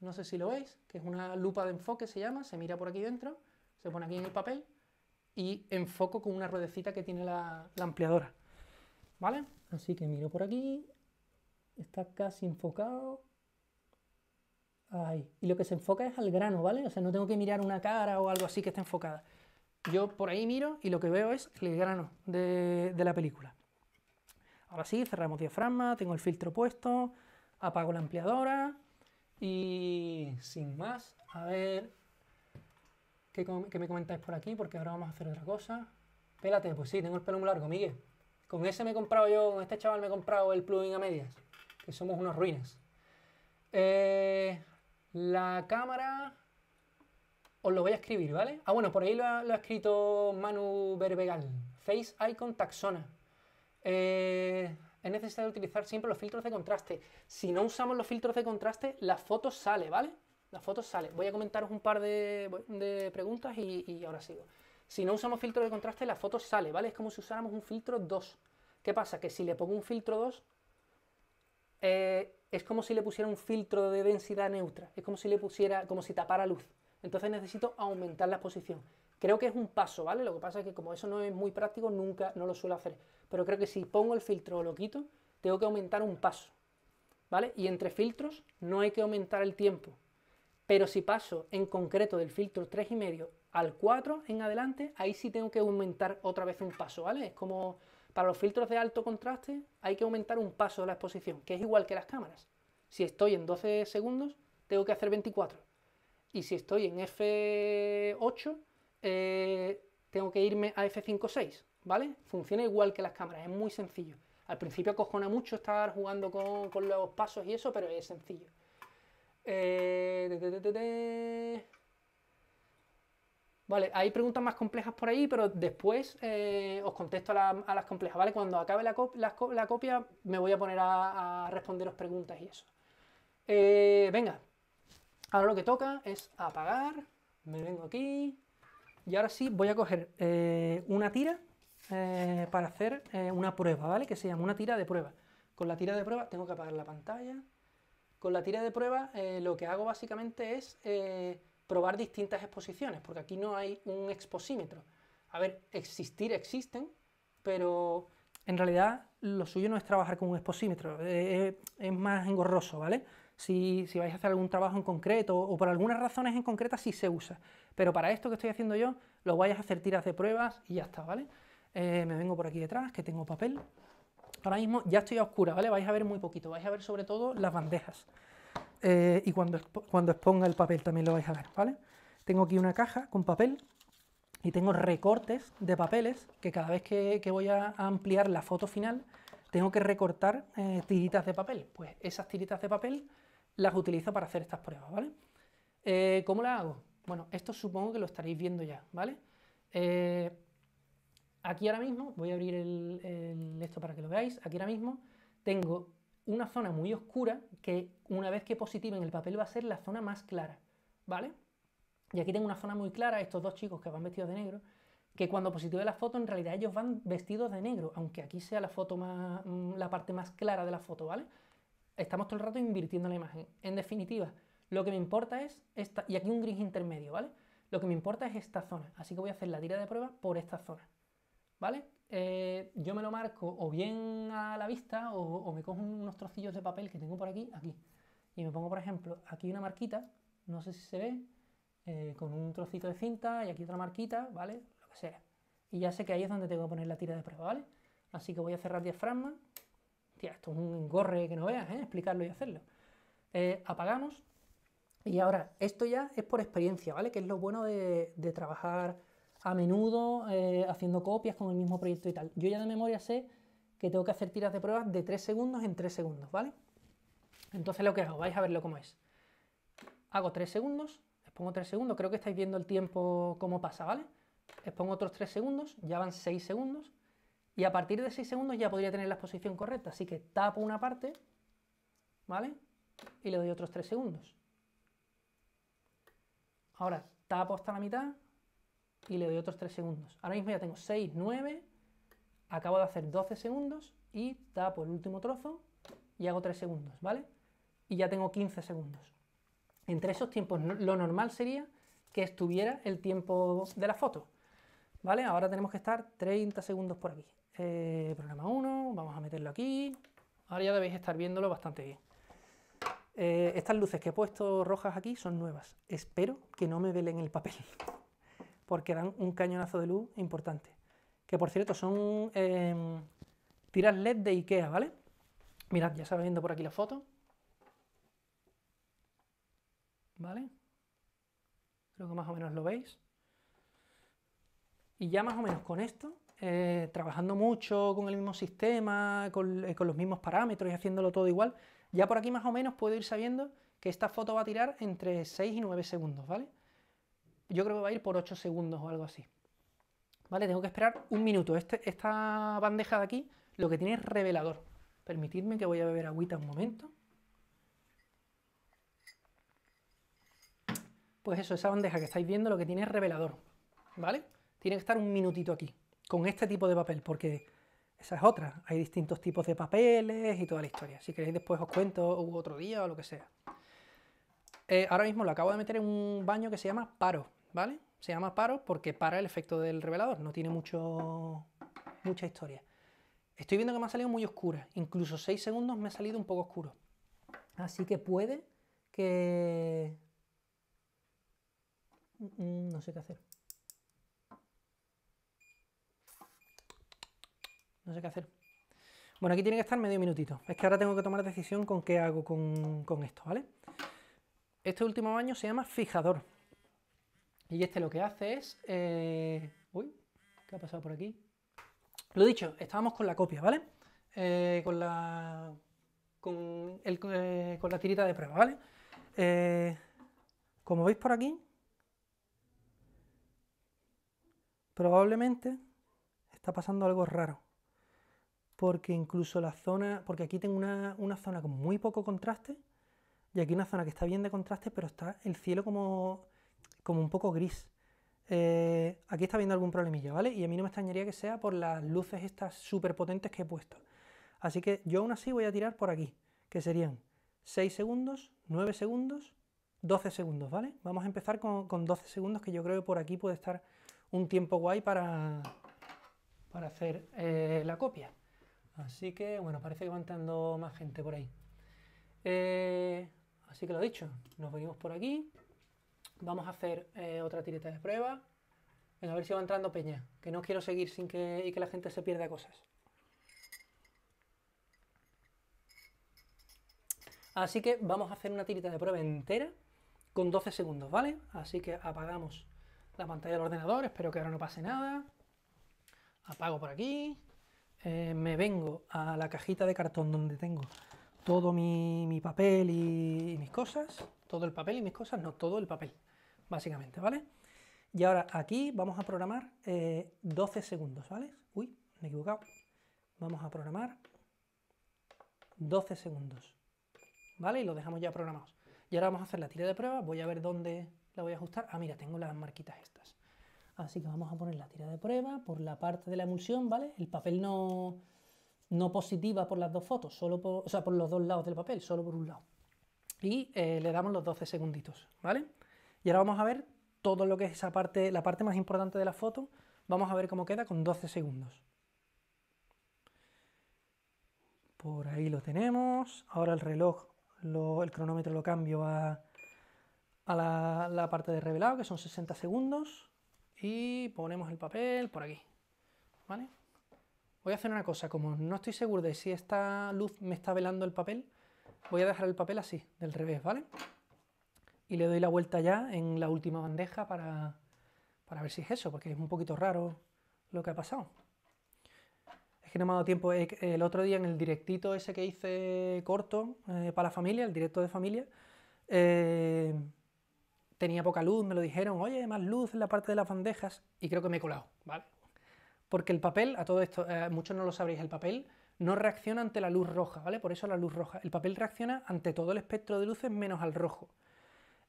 No sé si lo veis, que es una lupa de enfoque, se llama. Se mira por aquí dentro, se pone aquí en el papel y enfoco con una ruedecita que tiene la, ampliadora. ¿Vale? Así que miro por aquí, está casi enfocado. Y lo que se enfoca es al grano, ¿vale? O sea, no tengo que mirar una cara o algo así que esté enfocada. Yo por ahí miro y lo que veo es el grano de, de la película. Ahora sí, cerramos diafragma, tengo el filtro puesto, apago la ampliadora y sin más, a ver, ¿Qué, que me comentáis por aquí? Porque ahora vamos a hacer otra cosa. Pélate, pues sí, tengo el pelo muy largo, Miguel. Con ese me he comprado yo, con este chaval me he comprado el plugin a medias. Que somos unos ruines. Eh, la cámara. Os lo voy a escribir, ¿vale? Ah, bueno, por ahí lo ha, escrito Manu Berbegal. Face Icon Taxona. Eh, es necesario utilizar siempre los filtros de contraste. Si no usamos los filtros de contraste, la foto sale, ¿vale? La fotos sale Voy a comentaros un par de, preguntas y, ahora sigo. Si no usamos filtro de contraste, la foto sale, ¿vale? Es como si usáramos un filtro 2. ¿Qué pasa? Que si le pongo un filtro 2, eh, es como si le pusiera un filtro de densidad neutra. Es como si le pusiera, como si tapara luz. Entonces necesito aumentar la exposición. Creo que es un paso, ¿vale? Lo que pasa es que como eso no es muy práctico, nunca no lo suelo hacer. Pero creo que si pongo el filtro o lo quito, tengo que aumentar un paso. ¿Vale? Y entre filtros no hay que aumentar el tiempo. Pero si paso en concreto del filtro 3,5 al 4 en adelante, ahí sí tengo que aumentar otra vez un paso, ¿vale? Es como para los filtros de alto contraste hay que aumentar un paso de la exposición, que es igual que las cámaras. Si estoy en 12 segundos, tengo que hacer 24. Y si estoy en F8, eh, tengo que irme a F5.6, ¿vale? Funciona igual que las cámaras, es muy sencillo. Al principio acojona mucho estar jugando con los pasos y eso, pero es sencillo. Eh, vale, hay preguntas más complejas por ahí, pero después eh, os contesto a, las complejas, ¿vale? Cuando acabe la, copia me voy a poner a, responderos preguntas y eso. Eh, venga, ahora lo que toca es apagar, me vengo aquí y ahora sí voy a coger una tira para hacer una prueba, ¿vale? Que se llama una tira de prueba. Con la tira de prueba tengo que apagar la pantalla. Con la tira de prueba eh, lo que hago básicamente es eh, probar distintas exposiciones, porque aquí no hay un exposímetro. A ver, existir existen, pero en realidad lo suyo no es trabajar con un exposímetro, eh, es más engorroso, ¿vale? Si, si, vais a hacer algún trabajo en concreto o por algunas razones en concreta sí se usa, pero para esto que estoy haciendo yo lo vais a hacer tiras de pruebas y ya está, ¿vale? me vengo por aquí detrás, que tengo papel. Ahora mismo ya estoy a oscura, ¿vale? Vais a ver muy poquito, vais a ver sobre todo las bandejas. Eh, y cuando, cuando exponga el papel también lo vais a ver, ¿vale? Tengo aquí una caja con papel y tengo recortes de papeles que cada vez que, voy a ampliar la foto final tengo que recortar eh, tiritas de papel. Pues esas tiritas de papel las utilizo para hacer estas pruebas, ¿vale? Eh, ¿Cómo las hago? Bueno, esto supongo que lo estaréis viendo ya, ¿vale? Eh, aquí ahora mismo, voy a abrir el, esto para que lo veáis, aquí ahora mismo tengo una zona muy oscura que una vez que positiven en el papel va a ser la zona más clara, ¿vale? Y aquí tengo una zona muy clara, estos dos chicos que van vestidos de negro, que cuando positive la foto en realidad ellos van vestidos de negro, aunque aquí sea la foto más, mm, la parte más clara de la foto, ¿vale? Estamos todo el rato invirtiendo la imagen. En definitiva, lo que me importa es esta, y aquí un gris intermedio, ¿vale? Lo que me importa es esta zona, así que voy a hacer la tira de prueba por esta zona. ¿vale? Eh, yo me lo marco o bien a la vista o, me cojo unos trocillos de papel que tengo por aquí, aquí. Y me pongo, por ejemplo, aquí una marquita, no sé si se ve, eh, con un trocito de cinta y aquí otra marquita, ¿vale? Lo que sea. Y ya sé que ahí es donde tengo que poner la tira de prueba, ¿vale? Así que voy a cerrar diafragma. Tía, esto es un engorre que no veas, ¿eh? Explicarlo y hacerlo. Eh, apagamos. Y ahora, esto ya es por experiencia, ¿vale? Que es lo bueno de trabajar a menudo eh, haciendo copias con el mismo proyecto y tal. Yo ya de memoria sé que tengo que hacer tiras de pruebas de 3 segundos en 3 segundos, ¿vale? Entonces lo que hago, vais a verlo cómo es. Hago 3 segundos, les pongo 3 segundos, creo que estáis viendo el tiempo cómo pasa, ¿vale? Les pongo otros 3 segundos, ya van 6 segundos, y a partir de 6 segundos ya podría tener la exposición correcta, así que tapo una parte, ¿vale? Y le doy otros 3 segundos. Ahora tapo hasta la mitad, y le doy otros 3 segundos. Ahora mismo ya tengo 6, 9, acabo de hacer 12 segundos y tapo el último trozo y hago 3 segundos, ¿vale? Y ya tengo 15 segundos. Entre esos tiempos lo normal sería que estuviera el tiempo de la foto, ¿vale? Ahora tenemos que estar 30 segundos por aquí. Eh, programa 1, vamos a meterlo aquí. Ahora ya debéis estar viéndolo bastante bien. Eh, estas luces que he puesto rojas aquí son nuevas. Espero que no me velen el papel. porque dan un cañonazo de luz importante. Que por cierto, son em, tiras LED de IKEA, ¿vale? Mirad, ya sabéis viendo por aquí la foto. ¿Vale? Creo que más o menos lo veis. Y ya más o menos con esto, eh, trabajando mucho con el mismo sistema, con, eh, con los mismos parámetros y haciéndolo todo igual, ya por aquí más o menos puedo ir sabiendo que esta foto va a tirar entre 6 y 9 segundos, ¿vale? yo creo que va a ir por 8 segundos o algo así. ¿Vale? Tengo que esperar un minuto. Este, esta bandeja de aquí lo que tiene es revelador. Permitidme que voy a beber agüita un momento. Pues eso, esa bandeja que estáis viendo lo que tiene es revelador. ¿Vale? Tiene que estar un minutito aquí, con este tipo de papel, porque esa es otra. Hay distintos tipos de papeles y toda la historia. Si queréis después os cuento otro día o lo que sea. Eh, ahora mismo lo acabo de meter en un baño que se llama paro. ¿vale? Se llama paro porque para el efecto del revelador, no tiene mucho, mucha historia. Estoy viendo que me ha salido muy oscura, incluso 6 segundos me ha salido un poco oscuro. Así que puede que... Mm, mm, no sé qué hacer. No sé qué hacer. Bueno, aquí tiene que estar medio minutito. Es que ahora tengo que tomar la decisión con qué hago con, con esto, ¿vale? Este último baño se llama fijador. Y este lo que hace es... Eh, uy, ¿qué ha pasado por aquí? Lo dicho, estábamos con la copia, ¿vale? Eh, con la... Eh, con, la tirita de prueba, ¿vale? como veis por aquí, probablemente está pasando algo raro. Porque incluso la zona, porque aquí tengo una, una, zona con muy poco contraste y aquí una zona que está bien de contraste, pero está el cielo como como un poco gris. Eh, aquí está viendo algún problemilla, ¿vale? Y a mí no me extrañaría que sea por las luces estas súper potentes que he puesto. Así que yo aún así voy a tirar por aquí, que serían 6 segundos, 9 segundos, 12 segundos, ¿vale? Vamos a empezar con, 12 segundos, que yo creo que por aquí puede estar un tiempo guay para, para hacer eh, la copia. Así que, bueno, parece que va entrando más gente por ahí. Eh, así que lo dicho, nos venimos por aquí. Vamos a hacer eh, otra tirita de prueba. a ver si va entrando Peña, que no quiero seguir sin que, y que la gente se pierda cosas. Así que vamos a hacer una tirita de prueba entera con 12 segundos, ¿vale? Así que apagamos la pantalla del ordenador, espero que ahora no pase nada. Apago por aquí. Eh, me vengo a la cajita de cartón donde tengo todo mi, papel y mis cosas. Todo el papel y mis cosas, no, todo el papel básicamente, ¿vale? Y ahora aquí vamos a programar 12 eh, segundos, ¿vale? Uy, me he equivocado. Vamos a programar 12 segundos, ¿vale? Y lo dejamos ya programados. Y ahora vamos a hacer la tira de prueba, voy a ver dónde la voy a ajustar. Ah, mira, tengo las marquitas estas. Así que vamos a poner la tira de prueba por la parte de la emulsión, ¿vale? El papel no, no positiva por las dos fotos, solo por, o sea, por los dos lados del papel, solo por un lado. Y eh, le damos los 12 segunditos, ¿vale? Y ahora vamos a ver todo lo que es esa parte, la parte más importante de la foto. Vamos a ver cómo queda con 12 segundos. Por ahí lo tenemos. Ahora el reloj, el cronómetro lo cambio a, la, parte de revelado, que son 60 segundos. Y ponemos el papel por aquí. ¿Vale? Voy a hacer una cosa, como no estoy seguro de si esta luz me está velando el papel, voy a dejar el papel así, del revés, ¿vale? y le doy la vuelta ya en la última bandeja para, ver si es eso, porque es un poquito raro lo que ha pasado. Es que no me ha dado tiempo. El otro día en el directito ese que hice corto eh, para la familia, el directo de familia, eh, tenía poca luz, me lo dijeron, oye, más luz en la parte de las bandejas, y creo que me he colado, ¿vale? Porque el papel, a todo esto, eh, muchos no lo sabréis, el papel no reacciona ante la luz roja, ¿vale? Por eso la luz roja. El papel reacciona ante todo el espectro de luces menos al rojo.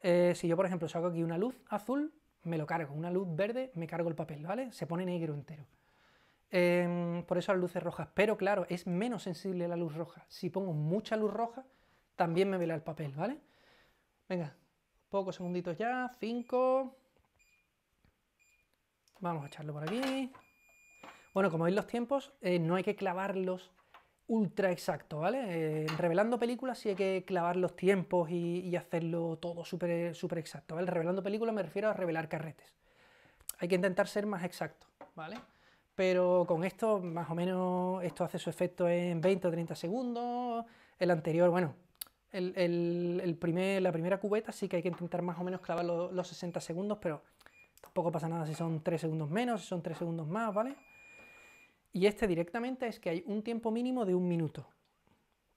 Eh, si yo, por ejemplo, saco aquí una luz azul, me lo cargo. Una luz verde, me cargo el papel, ¿vale? Se pone negro entero. Em, por eso las luces rojas. Pero claro, es menos sensible la luz roja. Si pongo mucha luz roja, también me vela el papel, ¿vale? Venga, pocos segunditos ya. 5. Vamos a echarlo por aquí. Bueno, como veis los tiempos, eh, no hay que clavarlos ultra exacto, ¿vale? Eh, revelando películas sí hay que clavar los tiempos y, hacerlo todo súper super exacto, ¿vale? Revelando películas me refiero a revelar carretes. Hay que intentar ser más exacto, ¿vale? Pero con esto, más o menos, esto hace su efecto en 20 o 30 segundos. El anterior, bueno, el, primer, la primera cubeta sí que hay que intentar más o menos clavar los 60 segundos, pero tampoco pasa nada si son 3 segundos menos, si son 3 segundos más, ¿vale? Y este directamente es que hay un tiempo mínimo de un minuto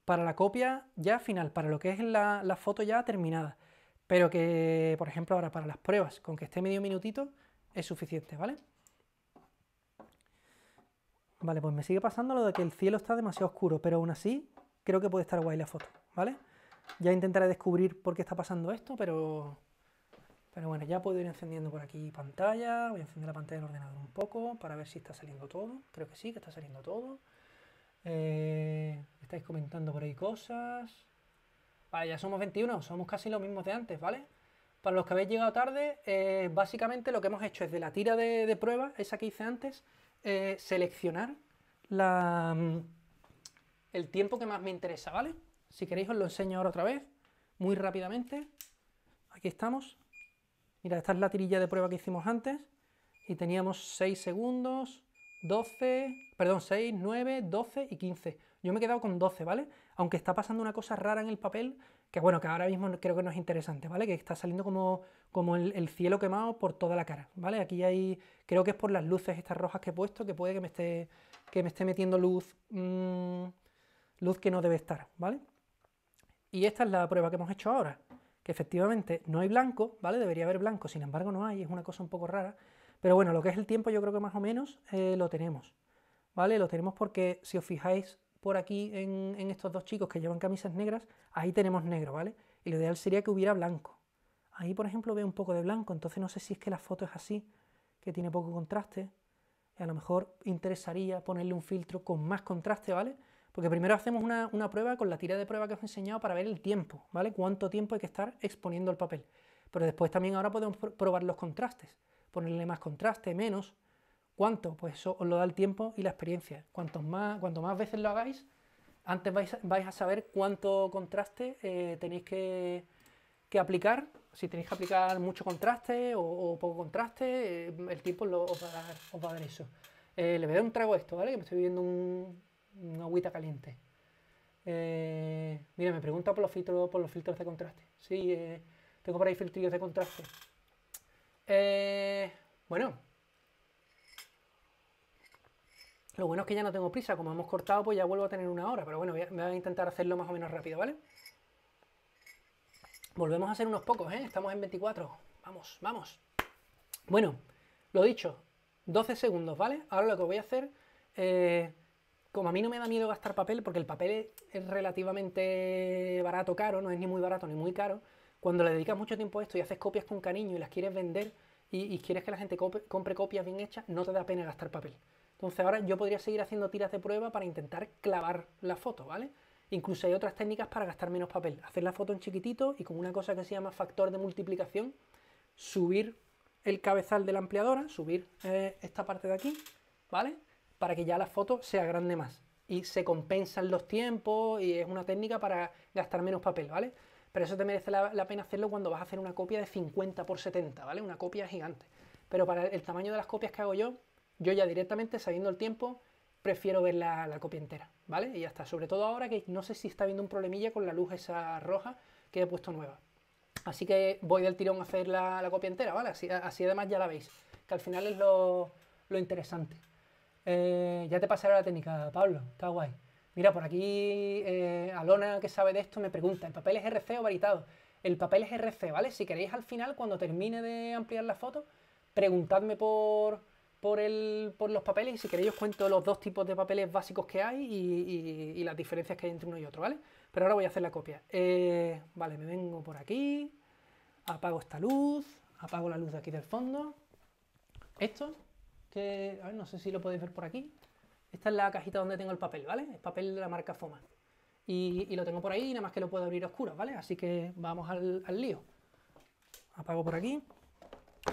para la copia ya final, para lo que es la, foto ya terminada. Pero que, por ejemplo, ahora para las pruebas, con que esté medio minutito es suficiente, ¿vale? Vale, pues me sigue pasando lo de que el cielo está demasiado oscuro, pero aún así creo que puede estar guay la foto, ¿vale? Ya intentaré descubrir por qué está pasando esto, pero pero bueno, ya puedo ir encendiendo por aquí pantalla. Voy a encender la pantalla del ordenador un poco para ver si está saliendo todo. Creo que sí, que está saliendo todo. Eh, estáis comentando por ahí cosas. Vale, ya somos 21, somos casi los mismos de antes, ¿vale? Para los que habéis llegado tarde, eh, básicamente lo que hemos hecho es de la tira de, prueba, esa que hice antes, eh, seleccionar la, mm, el tiempo que más me interesa, ¿vale? Si queréis os lo enseño ahora otra vez, muy rápidamente. Aquí estamos. Mira, esta es la tirilla de prueba que hicimos antes y teníamos 6 segundos, 12, perdón, 6, 9, 12 y 15. Yo me he quedado con 12, ¿vale? Aunque está pasando una cosa rara en el papel, que bueno, que ahora mismo creo que no es interesante, ¿vale? Que está saliendo como, como el, cielo quemado por toda la cara, ¿vale? Aquí hay, creo que es por las luces estas rojas que he puesto, que puede que me esté, que me esté metiendo luz, mm, luz que no debe estar, ¿vale? Y esta es la prueba que hemos hecho ahora que efectivamente no hay blanco, ¿vale? Debería haber blanco, sin embargo no hay, es una cosa un poco rara. Pero bueno, lo que es el tiempo yo creo que más o menos eh, lo tenemos, ¿vale? Lo tenemos porque si os fijáis por aquí en, en, estos dos chicos que llevan camisas negras, ahí tenemos negro, ¿vale? Y lo ideal sería que hubiera blanco. Ahí, por ejemplo, veo un poco de blanco, entonces no sé si es que la foto es así, que tiene poco contraste. Y a lo mejor interesaría ponerle un filtro con más contraste, ¿vale? Porque primero hacemos una, prueba con la tira de prueba que os he enseñado para ver el tiempo, ¿vale? Cuánto tiempo hay que estar exponiendo el papel. Pero después también ahora podemos probar los contrastes, ponerle más contraste, menos. ¿Cuánto? Pues eso os lo da el tiempo y la experiencia. Cuantos más, cuanto más veces lo hagáis, antes vais, a saber cuánto contraste eh, tenéis que, aplicar. Si tenéis que aplicar mucho contraste o, poco contraste, eh, el tiempo lo, os, va a dar, eso. Eh, le voy a dar un trago a esto, ¿vale? Que me estoy viendo un, una agüita caliente. Eh, mira, me pregunta por los filtros, por los filtros de contraste. Sí, eh, tengo por ahí filtrillos de contraste. Eh, bueno. Lo bueno es que ya no tengo prisa. Como hemos cortado, pues ya vuelvo a tener una hora. Pero bueno, voy a, intentar hacerlo más o menos rápido, ¿vale? Volvemos a hacer unos pocos, ¿eh? Estamos en 24. Vamos, vamos. Bueno, lo dicho. 12 segundos, ¿vale? Ahora lo que voy a hacer como a mí no me da miedo gastar papel, porque el papel es relativamente barato, caro, no es ni muy barato ni muy caro, cuando le dedicas mucho tiempo a esto y haces copias con cariño y las quieres vender y, quieres que la gente compre, copias bien hechas, no te da pena gastar papel. Entonces ahora yo podría seguir haciendo tiras de prueba para intentar clavar la foto, ¿vale? Incluso hay otras técnicas para gastar menos papel. Hacer la foto en chiquitito y con una cosa que se llama factor de multiplicación, subir el cabezal de la ampliadora, subir eh, esta parte de aquí, ¿vale? para que ya la foto sea grande más. Y se compensan los tiempos y es una técnica para gastar menos papel, ¿vale? Pero eso te merece la, pena hacerlo cuando vas a hacer una copia de 50 por 70, ¿vale? Una copia gigante. Pero para el tamaño de las copias que hago yo, yo ya directamente, sabiendo el tiempo, prefiero ver la, copia entera, ¿vale? Y ya está. Sobre todo ahora que no sé si está habiendo un problemilla con la luz esa roja que he puesto nueva. Así que voy del tirón a hacer la, copia entera, ¿vale? Así, además ya la veis, que al final es lo, lo interesante. Eh, ya te pasará la técnica, Pablo, está guay. Mira, por aquí eh, Alona, que sabe de esto, me pregunta, ¿el papel es RC o varitado? El papel es RC, ¿vale? Si queréis al final, cuando termine de ampliar la foto, preguntadme por, los papeles y si queréis os cuento los dos tipos de papeles básicos que hay y, las diferencias que hay entre uno y otro, ¿vale? Pero ahora voy a hacer la copia. Eh, vale, me vengo por aquí, apago esta luz, apago la luz de aquí del fondo, esto, no sé si lo podéis ver por aquí. Esta es la cajita donde tengo el papel, ¿vale? Es papel de la marca FOMA. Y, lo tengo por ahí, nada más que lo puedo abrir a ¿vale? Así que vamos al, lío. Apago por aquí.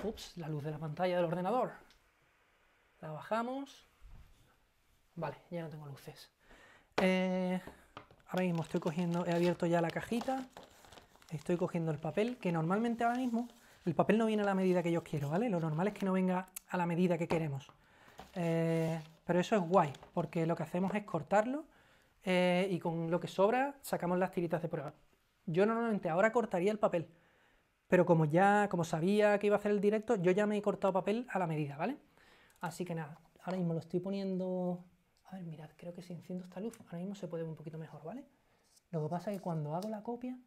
Ups, la luz de la pantalla del ordenador. La bajamos. Vale, ya no tengo luces. Eh, ahora mismo estoy cogiendo, he abierto ya la cajita. Estoy cogiendo el papel, que normalmente ahora mismo el papel no viene a la medida que yo quiero, ¿vale? Lo normal es que no venga a la medida que queremos. Eh, pero eso es guay, porque lo que hacemos es cortarlo eh, y con lo que sobra sacamos las tiritas de prueba. Yo normalmente ahora cortaría el papel, pero como ya como sabía que iba a hacer el directo, yo ya me he cortado papel a la medida, ¿vale? Así que nada, ahora mismo lo estoy poniendo... A ver, mirad, creo que si enciendo esta luz, ahora mismo se puede ver un poquito mejor, ¿vale? Lo que pasa es que cuando hago la copia,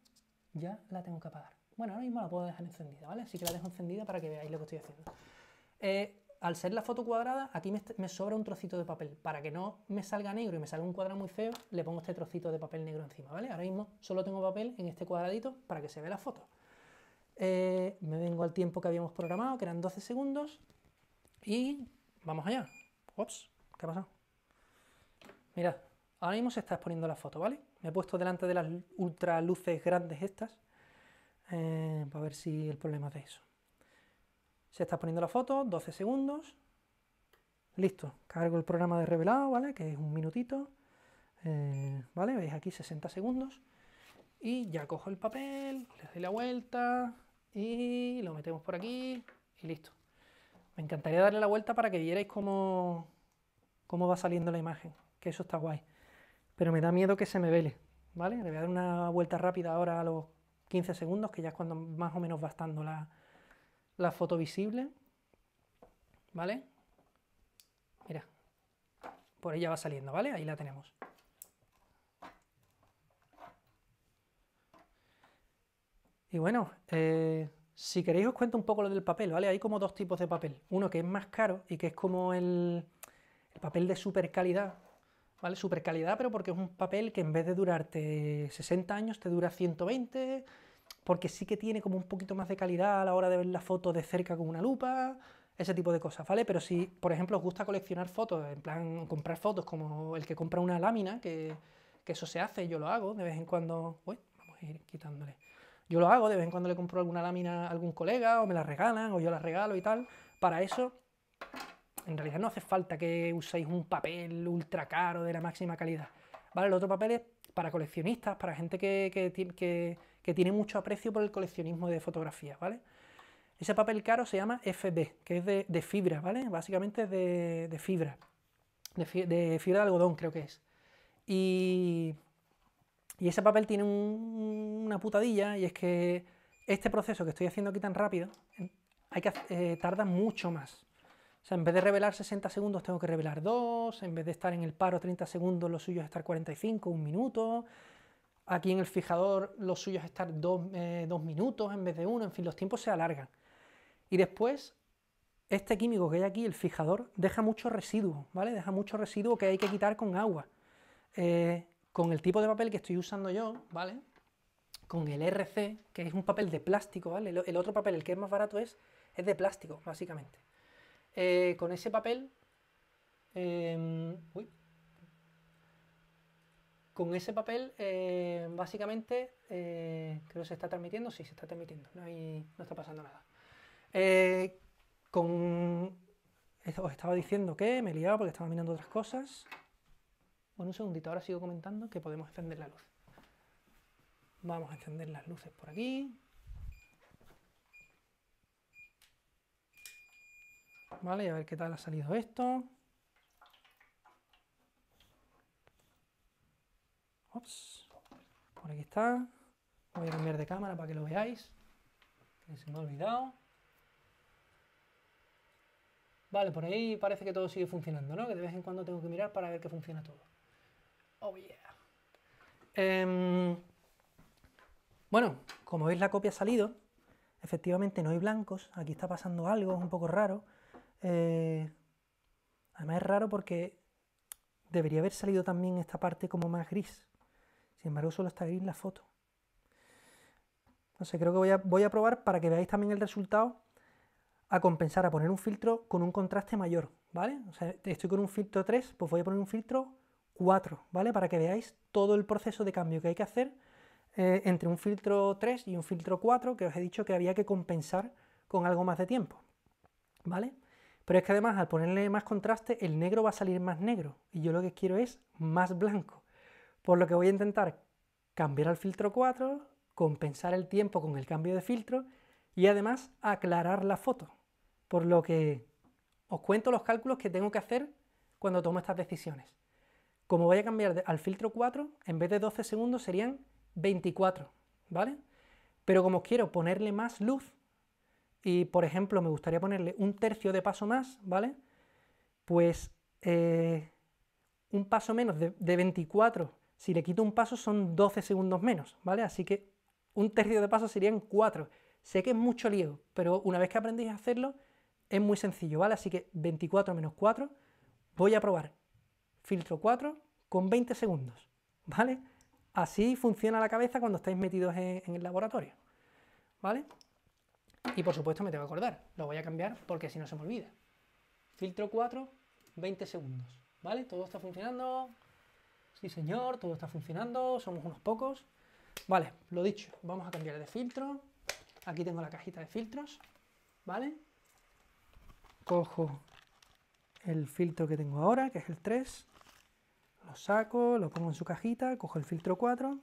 ya la tengo que apagar. Bueno, ahora mismo la puedo dejar encendida, ¿vale? Así que la dejo encendida para que veáis lo que estoy haciendo. Eh, al ser la foto cuadrada, aquí me, sobra un trocito de papel. Para que no me salga negro y me salga un cuadrado muy feo, le pongo este trocito de papel negro encima, ¿vale? Ahora mismo solo tengo papel en este cuadradito para que se vea la foto. Eh, me vengo al tiempo que habíamos programado, que eran 12 segundos. Y vamos allá. Ups, ¿qué ha pasado? Mirad, ahora mismo se está exponiendo la foto, ¿vale? Me he puesto delante de las ultraluces grandes estas. Eh, para ver si el problema es de eso. Se está poniendo la foto, 12 segundos. Listo, cargo el programa de revelado, ¿vale? Que es un minutito. Eh, ¿Vale? Veis aquí 60 segundos. Y ya cojo el papel, le doy la vuelta y lo metemos por aquí y listo. Me encantaría darle la vuelta para que vierais cómo, cómo va saliendo la imagen, que eso está guay. Pero me da miedo que se me vele, ¿vale? Le voy a dar una vuelta rápida ahora a los 15 segundos, que ya es cuando más o menos va estando la, foto visible. ¿Vale? Mira, por ahí ya va saliendo, ¿vale? Ahí la tenemos. Y bueno, eh, si queréis os cuento un poco lo del papel, ¿vale? Hay como dos tipos de papel. Uno que es más caro y que es como el, el papel de super calidad, ¿vale? Super calidad, pero porque es un papel que en vez de durarte 60 años, te dura 120, porque sí que tiene como un poquito más de calidad a la hora de ver la foto de cerca con una lupa, ese tipo de cosas, ¿vale? Pero si, por ejemplo, os gusta coleccionar fotos, en plan comprar fotos como el que compra una lámina, que, que eso se hace, yo lo hago de vez en cuando, uy, vamos a ir quitándole. Yo lo hago, de vez en cuando le compro alguna lámina a algún colega, o me la regalan, o yo la regalo y tal. Para eso en realidad no hace falta que uséis un papel ultra caro de la máxima calidad. ¿Vale? El otro papel es para coleccionistas, para gente que, que, tiene mucho aprecio por el coleccionismo de fotografías, ¿vale? Ese papel caro se llama FB, que es de, fibra, ¿vale? Básicamente es de, fibra, de, fibra de algodón creo que es. Y, ese papel tiene una putadilla y es que este proceso que estoy haciendo aquí tan rápido hay que, eh, tarda mucho más, o sea, en vez de revelar 60 segundos tengo que revelar 2, en vez de estar en el paro 30 segundos los suyos es estar 45, un minuto. Aquí en el fijador los suyos es estar 2 eh, minutos en vez de 1, en fin, los tiempos se alargan. Y después, este químico que hay aquí, el fijador, deja mucho residuo, ¿vale? Deja mucho residuo que hay que quitar con agua. Eh, con el tipo de papel que estoy usando yo, ¿vale? Con el RC, que es un papel de plástico, ¿vale? El, el otro papel, el que es más barato, es, es de plástico, básicamente. Eh, con ese papel, em, con ese papel, em, básicamente, eh, creo que se está transmitiendo, sí, se está transmitiendo, no, no está pasando nada. Eh, con, os estaba diciendo que me liaba porque estaba mirando otras cosas. Bueno, un segundito, ahora sigo comentando que podemos encender la luz. Vamos a encender las luces por aquí. Vale, a ver qué tal ha salido esto. Ops. Por aquí está. Voy a cambiar de cámara para que lo veáis. se me ha olvidado. Vale, por ahí parece que todo sigue funcionando, ¿no? Que de vez en cuando tengo que mirar para ver que funciona todo. Oh yeah. Em, bueno, como veis la copia ha salido. Efectivamente no hay blancos. Aquí está pasando algo, es un poco raro. Eh, además es raro porque debería haber salido también esta parte como más gris. Sin embargo, solo está gris la foto. No sé, creo que voy a, probar para que veáis también el resultado a compensar, a poner un filtro con un contraste mayor, ¿vale? O sea, estoy con un filtro 3, pues voy a poner un filtro 4, ¿vale? Para que veáis todo el proceso de cambio que hay que hacer eh, entre un filtro 3 y un filtro 4, que os he dicho que había que compensar con algo más de tiempo, ¿vale? Pero es que además al ponerle más contraste, el negro va a salir más negro y yo lo que quiero es más blanco. Por lo que voy a intentar cambiar al filtro 4, compensar el tiempo con el cambio de filtro y además aclarar la foto. Por lo que os cuento los cálculos que tengo que hacer cuando tomo estas decisiones. Como voy a cambiar al filtro 4, en vez de 12 segundos serían 24, ¿vale? Pero como quiero ponerle más luz, y por ejemplo me gustaría ponerle un tercio de paso más, ¿vale? Pues eh, un paso menos de, 24, si le quito un paso son 12 segundos menos, ¿vale? Así que un tercio de paso serían 4. Sé que es mucho lío, pero una vez que aprendéis a hacerlo es muy sencillo, ¿vale? Así que 24 menos 4, voy a probar filtro 4 con 20 segundos, ¿vale? Así funciona la cabeza cuando estáis metidos en el laboratorio, ¿vale? Y por supuesto me tengo que acordar, lo voy a cambiar porque si no se me olvida. Filtro 4, 20 segundos, ¿vale? Todo está funcionando, sí señor, todo está funcionando, somos unos pocos. Vale, lo dicho, vamos a cambiar de filtro. Aquí tengo la cajita de filtros, ¿vale? Cojo el filtro que tengo ahora, que es el 3, lo saco, lo pongo en su cajita, cojo el filtro 4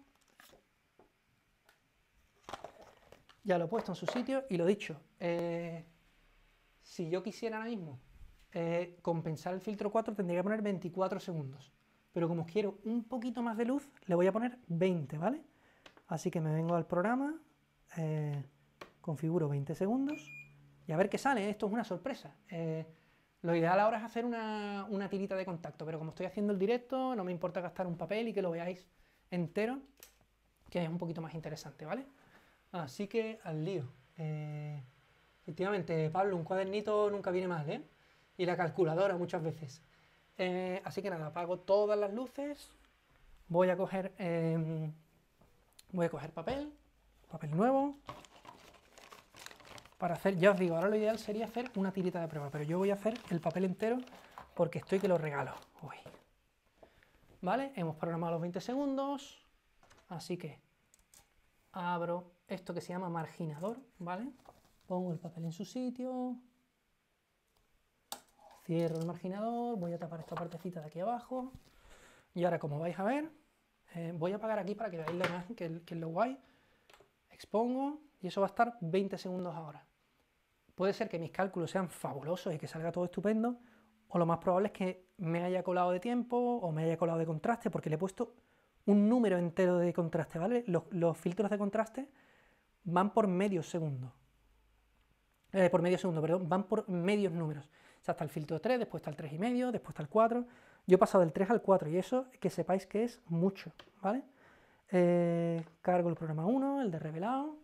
ya lo he puesto en su sitio y lo he dicho. Eh, si yo quisiera ahora mismo eh, compensar el filtro 4, tendría que poner 24 segundos. Pero como quiero un poquito más de luz, le voy a poner 20, ¿vale? Así que me vengo al programa, eh, configuro 20 segundos y a ver qué sale. Esto es una sorpresa. lo ideal ahora es hacer una, una tirita de contacto, pero como estoy haciendo el directo, no me importa gastar un papel y que lo veáis entero, que es un poquito más interesante, ¿vale? Así que al lío. Eh, efectivamente, Pablo, un cuadernito nunca viene mal, ¿eh? Y la calculadora muchas veces. Eh, así que nada, apago todas las luces. Voy a coger. Em, voy a coger papel. Papel nuevo. Para hacer, ya os digo, ahora lo ideal sería hacer una tirita de prueba, pero yo voy a hacer el papel entero porque estoy que lo regalo. hoy. ¿Vale? Hemos programado los 20 segundos. Así que abro esto que se llama marginador, ¿vale? Pongo el papel en su sitio, cierro el marginador, voy a tapar esta partecita de aquí abajo y ahora como vais a ver, eh, voy a apagar aquí para que veáis lo más, que, es lo guay, expongo y eso va a estar 20 segundos ahora. Puede ser que mis cálculos sean fabulosos y que salga todo estupendo, o lo más probable es que me haya colado de tiempo o me haya colado de contraste, porque le he puesto un número entero de contraste, ¿vale? los filtros de contraste van por medio segundo. Eh, por medio segundo, perdón, van por medios números. O está el filtro 3, después está el 3,5, después está el 4. Yo he pasado del 3 al 4 y eso que sepáis que es mucho, ¿vale? Eh, cargo el programa 1, el de revelado,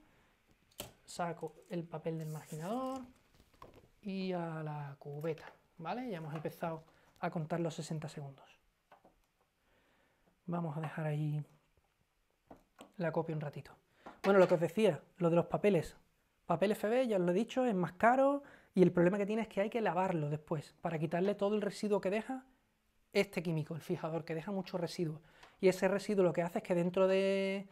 saco el papel del marginador y a la cubeta, ¿vale? Ya hemos empezado a contar los 60 segundos. Vamos a dejar ahí la copia un ratito. Bueno, lo que os decía, lo de los papeles. Papel FB, ya os lo he dicho, es más caro y el problema que tiene es que hay que lavarlo después para quitarle todo el residuo que deja este químico, el fijador, que deja mucho residuo. Y ese residuo lo que hace es que dentro de,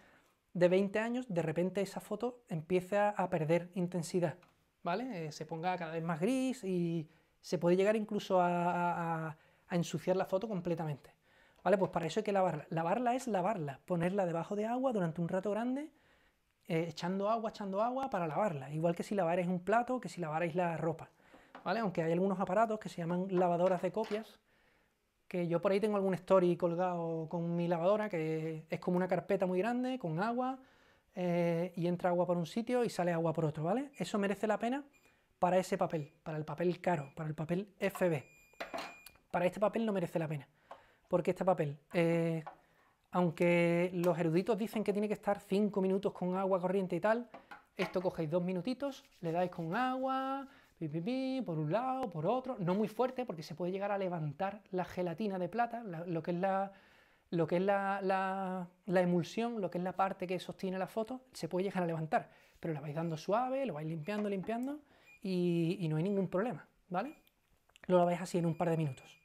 20 años, de repente esa foto empiece a perder intensidad, ¿vale? Eh, se ponga cada vez más gris y se puede llegar incluso a, a ensuciar la foto completamente. ¿Vale? Pues para eso hay que lavarla. Lavarla es lavarla, ponerla debajo de agua durante un rato grande eh, echando agua, echando agua para lavarla. Igual que si lavarais un plato, que si lavarais la ropa. ¿Vale? Aunque hay algunos aparatos que se llaman lavadoras de copias, que yo por ahí tengo algún story colgado con mi lavadora, que es como una carpeta muy grande con agua, eh, y entra agua por un sitio y sale agua por otro, ¿vale? Eso merece la pena para ese papel, para el papel caro, para el papel FB. Para este papel no merece la pena, porque este papel eh, aunque los eruditos dicen que tiene que estar 5 minutos con agua corriente y tal, esto cogéis dos minutitos, le dais con agua, pi, por un lado, por otro, no muy fuerte porque se puede llegar a levantar la gelatina de plata, lo que es la, emulsión, lo que es la parte que sostiene la foto, se puede llegar a levantar, pero la vais dando suave, lo vais limpiando, limpiando y, y no hay ningún problema, ¿vale? Lo laváis así en un par de minutos.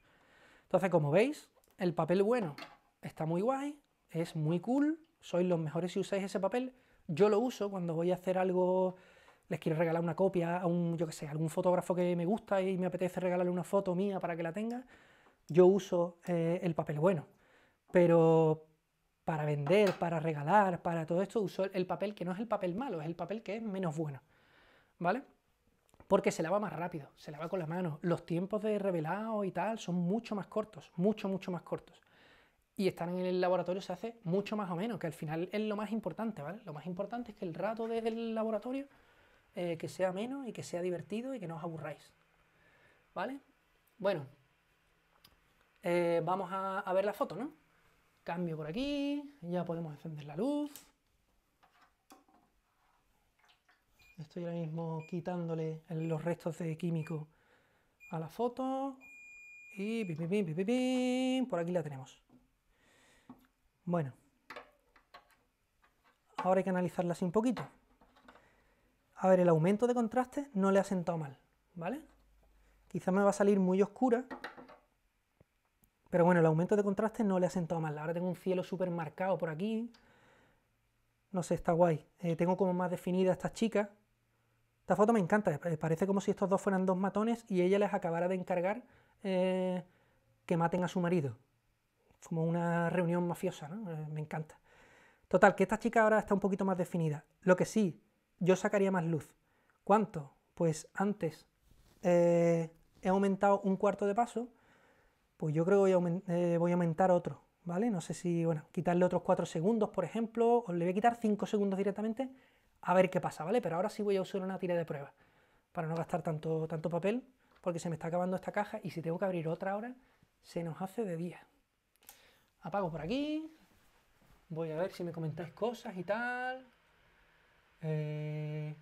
Entonces, como veis, el papel bueno está muy guay, es muy cool, sois los mejores si usáis ese papel. Yo lo uso cuando voy a hacer algo, les quiero regalar una copia a un, yo que sé, algún fotógrafo que me gusta y me apetece regalarle una foto mía para que la tenga. Yo uso eh, el papel bueno, pero para vender, para regalar, para todo esto, uso el papel que no es el papel malo, es el papel que es menos bueno, ¿vale? Porque se lava más rápido, se lava con la mano. Los tiempos de revelado y tal son mucho más cortos, mucho, mucho más cortos y estar en el laboratorio se hace mucho más o menos, que al final es lo más importante, ¿vale? Lo más importante es que el rato desde el laboratorio eh, que sea menos y que sea divertido y que no os aburráis, ¿vale? Bueno, eh, vamos a, ver la foto, ¿no? Cambio por aquí, ya podemos encender la luz. Estoy ahora mismo quitándole los restos de químico a la foto. Y por aquí la tenemos. Bueno, ahora hay que analizarla así un poquito. A ver, el aumento de contraste no le ha sentado mal, ¿vale? Quizás me va a salir muy oscura, pero bueno, el aumento de contraste no le ha sentado mal. Ahora tengo un cielo súper marcado por aquí. No sé, está guay. Eh, tengo como más definida esta chica. Esta foto me encanta. Eh, parece como si estos dos fueran dos matones y ella les acabara de encargar eh, que maten a su marido como una reunión mafiosa, ¿no? Eh, me encanta. Total, que esta chica ahora está un poquito más definida. Lo que sí, yo sacaría más luz. ¿Cuánto? Pues antes eh, he aumentado un cuarto de paso, pues yo creo que eh, voy a, aumentar otro, ¿vale? No sé si, bueno, quitarle otros cuatro segundos, por ejemplo, o le voy a quitar cinco segundos directamente, a ver qué pasa, ¿vale? Pero ahora sí voy a usar una tira de prueba, para no gastar tanto, tanto papel, porque se me está acabando esta caja y si tengo que abrir otra ahora, se nos hace de día apago por aquí, voy a ver si me comentáis cosas y tal. Eh,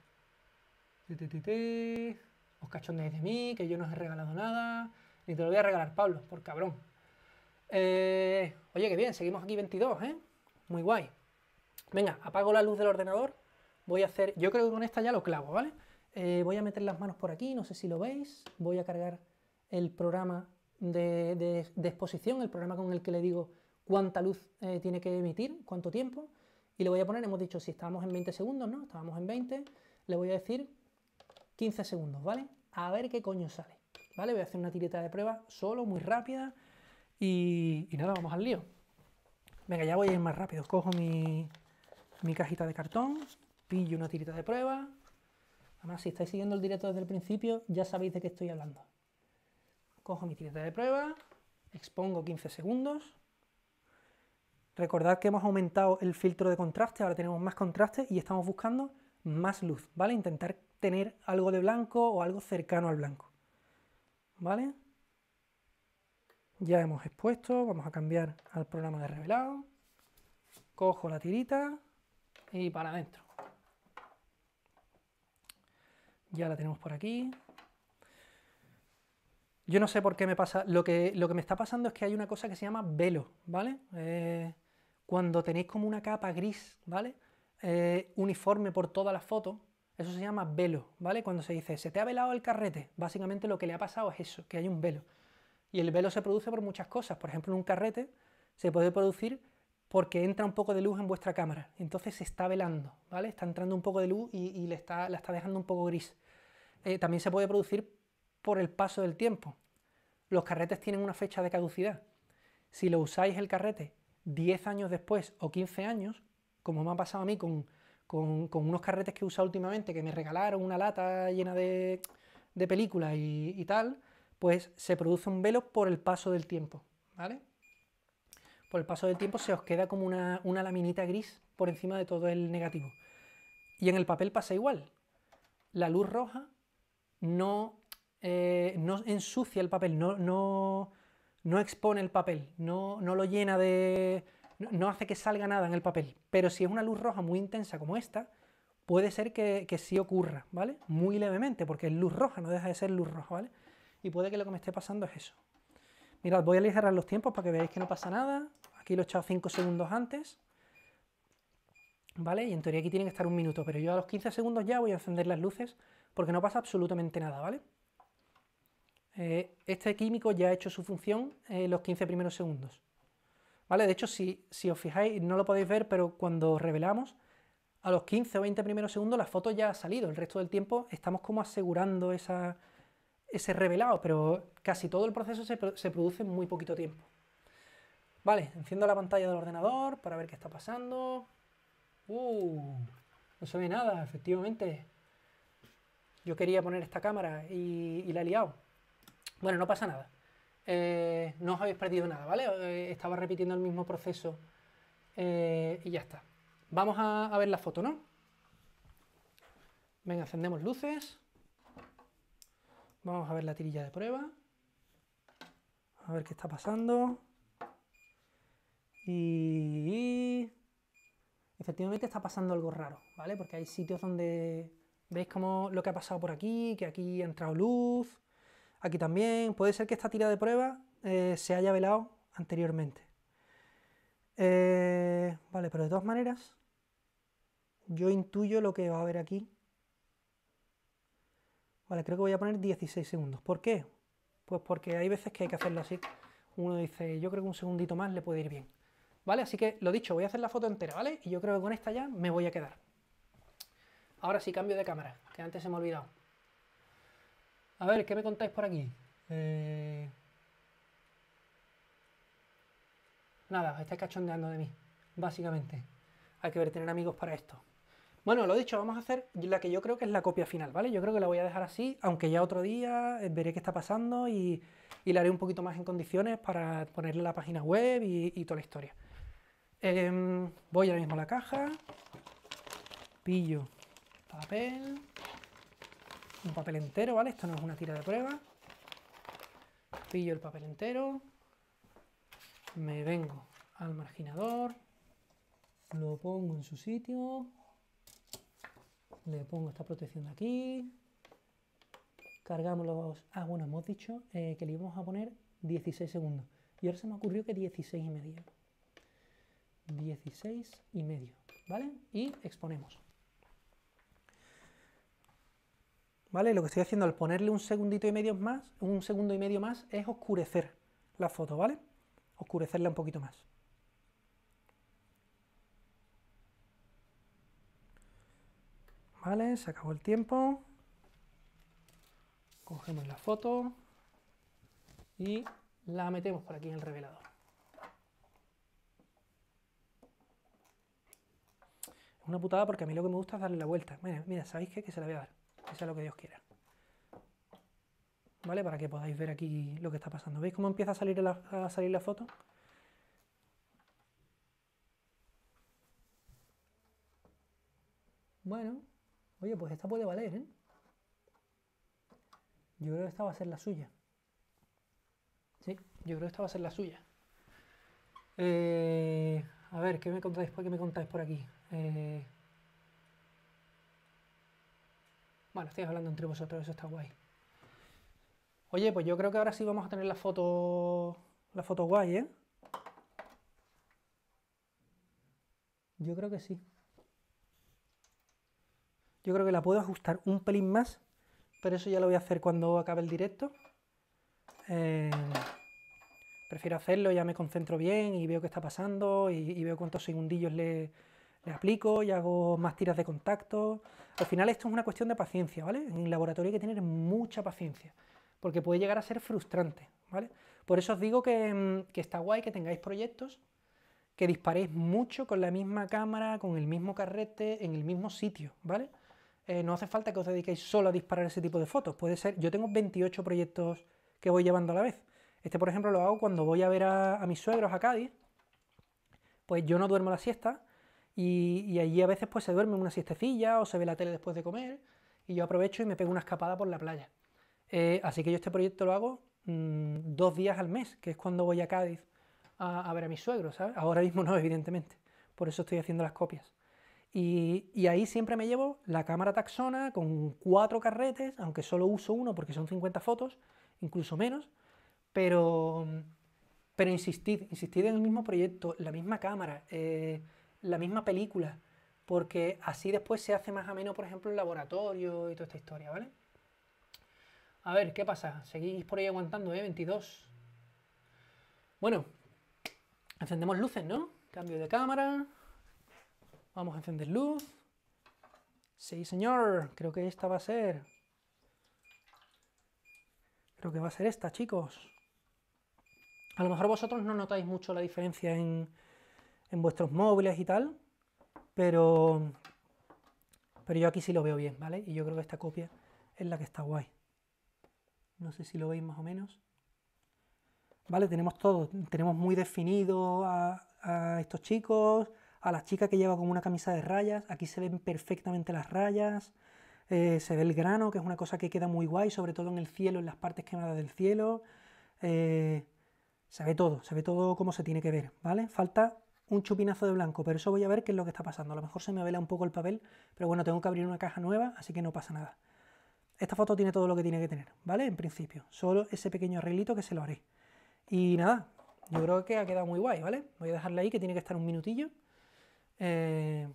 os cachondeis de mí, que yo no os he regalado nada, ni te lo voy a regalar, Pablo, por cabrón. Eh, oye, qué bien, seguimos aquí 22, ¿eh? Muy guay. Venga, apago la luz del ordenador. Voy a hacer, yo creo que con esta ya lo clavo, ¿vale? Eh, voy a meter las manos por aquí, no sé si lo veis. Voy a cargar el programa de exposición, el programa con el que le digo cuánta luz eh, tiene que emitir, cuánto tiempo, y le voy a poner, hemos dicho, si estábamos en 20 segundos, ¿no? Estábamos en 20, le voy a decir 15 segundos, ¿vale? A ver qué coño sale, ¿vale? Voy a hacer una tirita de prueba solo, muy rápida, y, nada, vamos al lío. Venga, ya voy a ir más rápido, cojo mi, mi cajita de cartón, pillo una tirita de prueba. Además, si estáis siguiendo el directo desde el principio, ya sabéis de qué estoy hablando. Cojo mi tirita de prueba, expongo 15 segundos, Recordad que hemos aumentado el filtro de contraste, ahora tenemos más contraste y estamos buscando más luz, ¿vale? Intentar tener algo de blanco o algo cercano al blanco, ¿vale? Ya hemos expuesto, vamos a cambiar al programa de revelado, cojo la tirita y para adentro. Ya la tenemos por aquí. Yo no sé por qué me pasa, lo que, lo que me está pasando es que hay una cosa que se llama velo, ¿vale? Eh, cuando tenéis como una capa gris, ¿vale? Eh, uniforme por toda la foto, eso se llama velo, ¿vale? Cuando se dice, se te ha velado el carrete, básicamente lo que le ha pasado es eso, que hay un velo. Y el velo se produce por muchas cosas, por ejemplo, en un carrete se puede producir porque entra un poco de luz en vuestra cámara, entonces se está velando, ¿vale? Está entrando un poco de luz y, le está, la está dejando un poco gris. Eh, también se puede producir por el paso del tiempo. Los carretes tienen una fecha de caducidad. Si lo usáis el carrete 10 años después o 15 años, como me ha pasado a mí con, unos carretes que he usado últimamente, que me regalaron una lata llena de, películas y, tal, pues se produce un velo por el paso del tiempo, ¿vale? Por el paso del tiempo se os queda como una, laminita gris por encima de todo el negativo. Y en el papel pasa igual. La luz roja no, eh, ensucia el papel, no, no expone el papel, no, lo llena de... No, hace que salga nada en el papel. Pero si es una luz roja muy intensa como esta, puede ser que, que, sí ocurra, ¿vale? Muy levemente, porque es luz roja, no deja de ser luz roja, ¿vale? Y puede que lo que me esté pasando es eso. Mirad, voy a aligerar los tiempos para que veáis que no pasa nada. Aquí lo he echado 5 segundos antes. ¿Vale? Y en teoría aquí tienen que estar un minuto, pero yo a los 15 segundos ya voy a encender las luces porque no pasa absolutamente nada, ¿vale? Eh, este químico ya ha hecho su función en los 15 primeros segundos. ¿Vale? De hecho, si, si os fijáis, no lo podéis ver, pero cuando revelamos, a los 15 o 20 primeros segundos la foto ya ha salido. El resto del tiempo estamos como asegurando esa, ese revelado, pero casi todo el proceso se, produce en muy poquito tiempo. Vale, enciendo la pantalla del ordenador para ver qué está pasando. ¡Uh! No se ve nada, efectivamente. Yo quería poner esta cámara y, y la he liado. Bueno, no pasa nada. Eh, no os habéis perdido nada, ¿vale? Eh, estaba repitiendo el mismo proceso eh, y ya está. Vamos a, a, ver la foto, ¿no? Venga, encendemos luces. Vamos a ver la tirilla de prueba. A ver qué está pasando. Y... Efectivamente está pasando algo raro, ¿vale? Porque hay sitios donde... ¿Veis cómo lo que ha pasado por aquí? Que aquí ha entrado luz Aquí también puede ser que esta tira de prueba eh, se haya velado anteriormente. Eh, vale, pero de todas maneras, yo intuyo lo que va a haber aquí. Vale, creo que voy a poner 16 segundos. ¿Por qué? Pues porque hay veces que hay que hacerlo así. Uno dice, yo creo que un segundito más le puede ir bien. ¿Vale? Así que lo dicho, voy a hacer la foto entera, ¿vale? Y yo creo que con esta ya me voy a quedar. Ahora sí, cambio de cámara, que antes se me ha olvidado. A ver, ¿qué me contáis por aquí? Eh, nada, está cachondeando de mí, básicamente. Hay que ver tener amigos para esto. Bueno, lo dicho, vamos a hacer la que yo creo que es la copia final, ¿vale? Yo creo que la voy a dejar así, aunque ya otro día eh, veré qué está pasando y, la haré un poquito más en condiciones para ponerle la página web y, toda la historia. Em, voy ahora mismo a la caja, pillo papel, un papel entero, ¿vale? Esto no es una tira de prueba. Pillo el papel entero, me vengo al marginador, lo pongo en su sitio, le pongo esta protección de aquí, cargamos los... Ah, bueno, hemos dicho eh, que le íbamos a poner 16 segundos. Y ahora se me ocurrió que 16 y medio. 16 y medio, ¿vale? Y exponemos. ¿vale? Lo que estoy haciendo al ponerle un segundito y medio más, un segundo y medio más, es oscurecer la foto, ¿vale? Oscurecerla un poquito más. Vale, se acabó el tiempo. Cogemos la foto y la metemos por aquí en el revelador. Es una putada porque a mí lo que me gusta es darle la vuelta. Mira, mira ¿sabéis qué? Que se la voy a dar que sea lo que Dios quiera. ¿Vale? Para que podáis ver aquí lo que está pasando. ¿Veis cómo empieza a salir la, a salir la foto? Bueno, oye, pues esta puede valer, ¿eh? Yo creo que esta va a ser la suya. Sí, yo creo que esta va a ser la suya. Eh, a ver, ¿qué me contáis, ¿qué me contáis por aquí? Eh, Bueno, estáis hablando entre vosotros, eso está guay. Oye, pues yo creo que ahora sí vamos a tener la foto, la foto guay, ¿eh? Yo creo que sí. Yo creo que la puedo ajustar un pelín más, pero eso ya lo voy a hacer cuando acabe el directo. Eh, prefiero hacerlo, ya me concentro bien y veo qué está pasando y veo cuántos segundillos le, le aplico y hago más tiras de contacto. Al final esto es una cuestión de paciencia, ¿vale? En el laboratorio hay que tener mucha paciencia, porque puede llegar a ser frustrante, ¿vale? Por eso os digo que, mm, está guay que tengáis proyectos que disparéis mucho con la misma cámara, con el mismo carrete, en el mismo sitio, ¿vale? Eh, no hace falta que os dediquéis solo a disparar ese tipo de fotos. Puede ser, yo tengo 28 proyectos que voy llevando a la vez. Este, por ejemplo, lo hago cuando voy a ver a, a mis suegros a Cádiz. Pues yo no duermo la siesta y, allí a veces pues se duerme en una siestecilla o se ve la tele después de comer y yo aprovecho y me pego una escapada por la playa. Eh, así que yo este proyecto lo hago mm, dos días al mes, que es cuando voy a Cádiz a, ver a mis suegros, Ahora mismo no, evidentemente. Por eso estoy haciendo las copias. Y, y, ahí siempre me llevo la cámara taxona con cuatro carretes, aunque solo uso uno porque son 50 fotos, incluso menos, pero, mm, pero insistid, insistid en el mismo proyecto, la misma cámara, eh, la misma película, porque así después se hace más ameno, por ejemplo, el laboratorio y toda esta historia, ¿vale? A ver, ¿qué pasa? Seguís por ahí aguantando, ¿eh? 22. Bueno, encendemos luces, ¿no? Cambio de cámara. Vamos a encender luz. Sí, señor. Creo que esta va a ser. Creo que va a ser esta, chicos. A lo mejor vosotros no notáis mucho la diferencia en, en vuestros móviles y tal, pero, pero yo aquí sí lo veo bien, ¿vale? Y yo creo que esta copia es la que está guay. No sé si lo veis más o menos. ¿Vale? Tenemos todo, tenemos muy definido a, estos chicos, a la chica que lleva como una camisa de rayas, aquí se ven perfectamente las rayas, eh, se ve el grano, que es una cosa que queda muy guay, sobre todo en el cielo, en las partes quemadas del cielo, eh, se ve todo, se ve todo como se tiene que ver, ¿vale? Falta un chupinazo de blanco, pero eso voy a ver qué es lo que está pasando. A lo mejor se me vela un poco el papel, pero bueno, tengo que abrir una caja nueva, así que no pasa nada. Esta foto tiene todo lo que tiene que tener, ¿vale? En principio, solo ese pequeño arreglito que se lo haré. Y nada, yo creo que ha quedado muy guay, ¿vale? Voy a dejarla ahí, que tiene que estar un minutillo. Eh,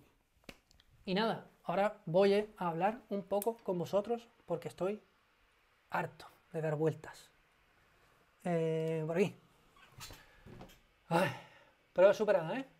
y nada, ahora voy eh, a hablar un poco con vosotros, porque estoy harto de dar vueltas. Eh, por aquí. Ay. Pero superada, ¿eh?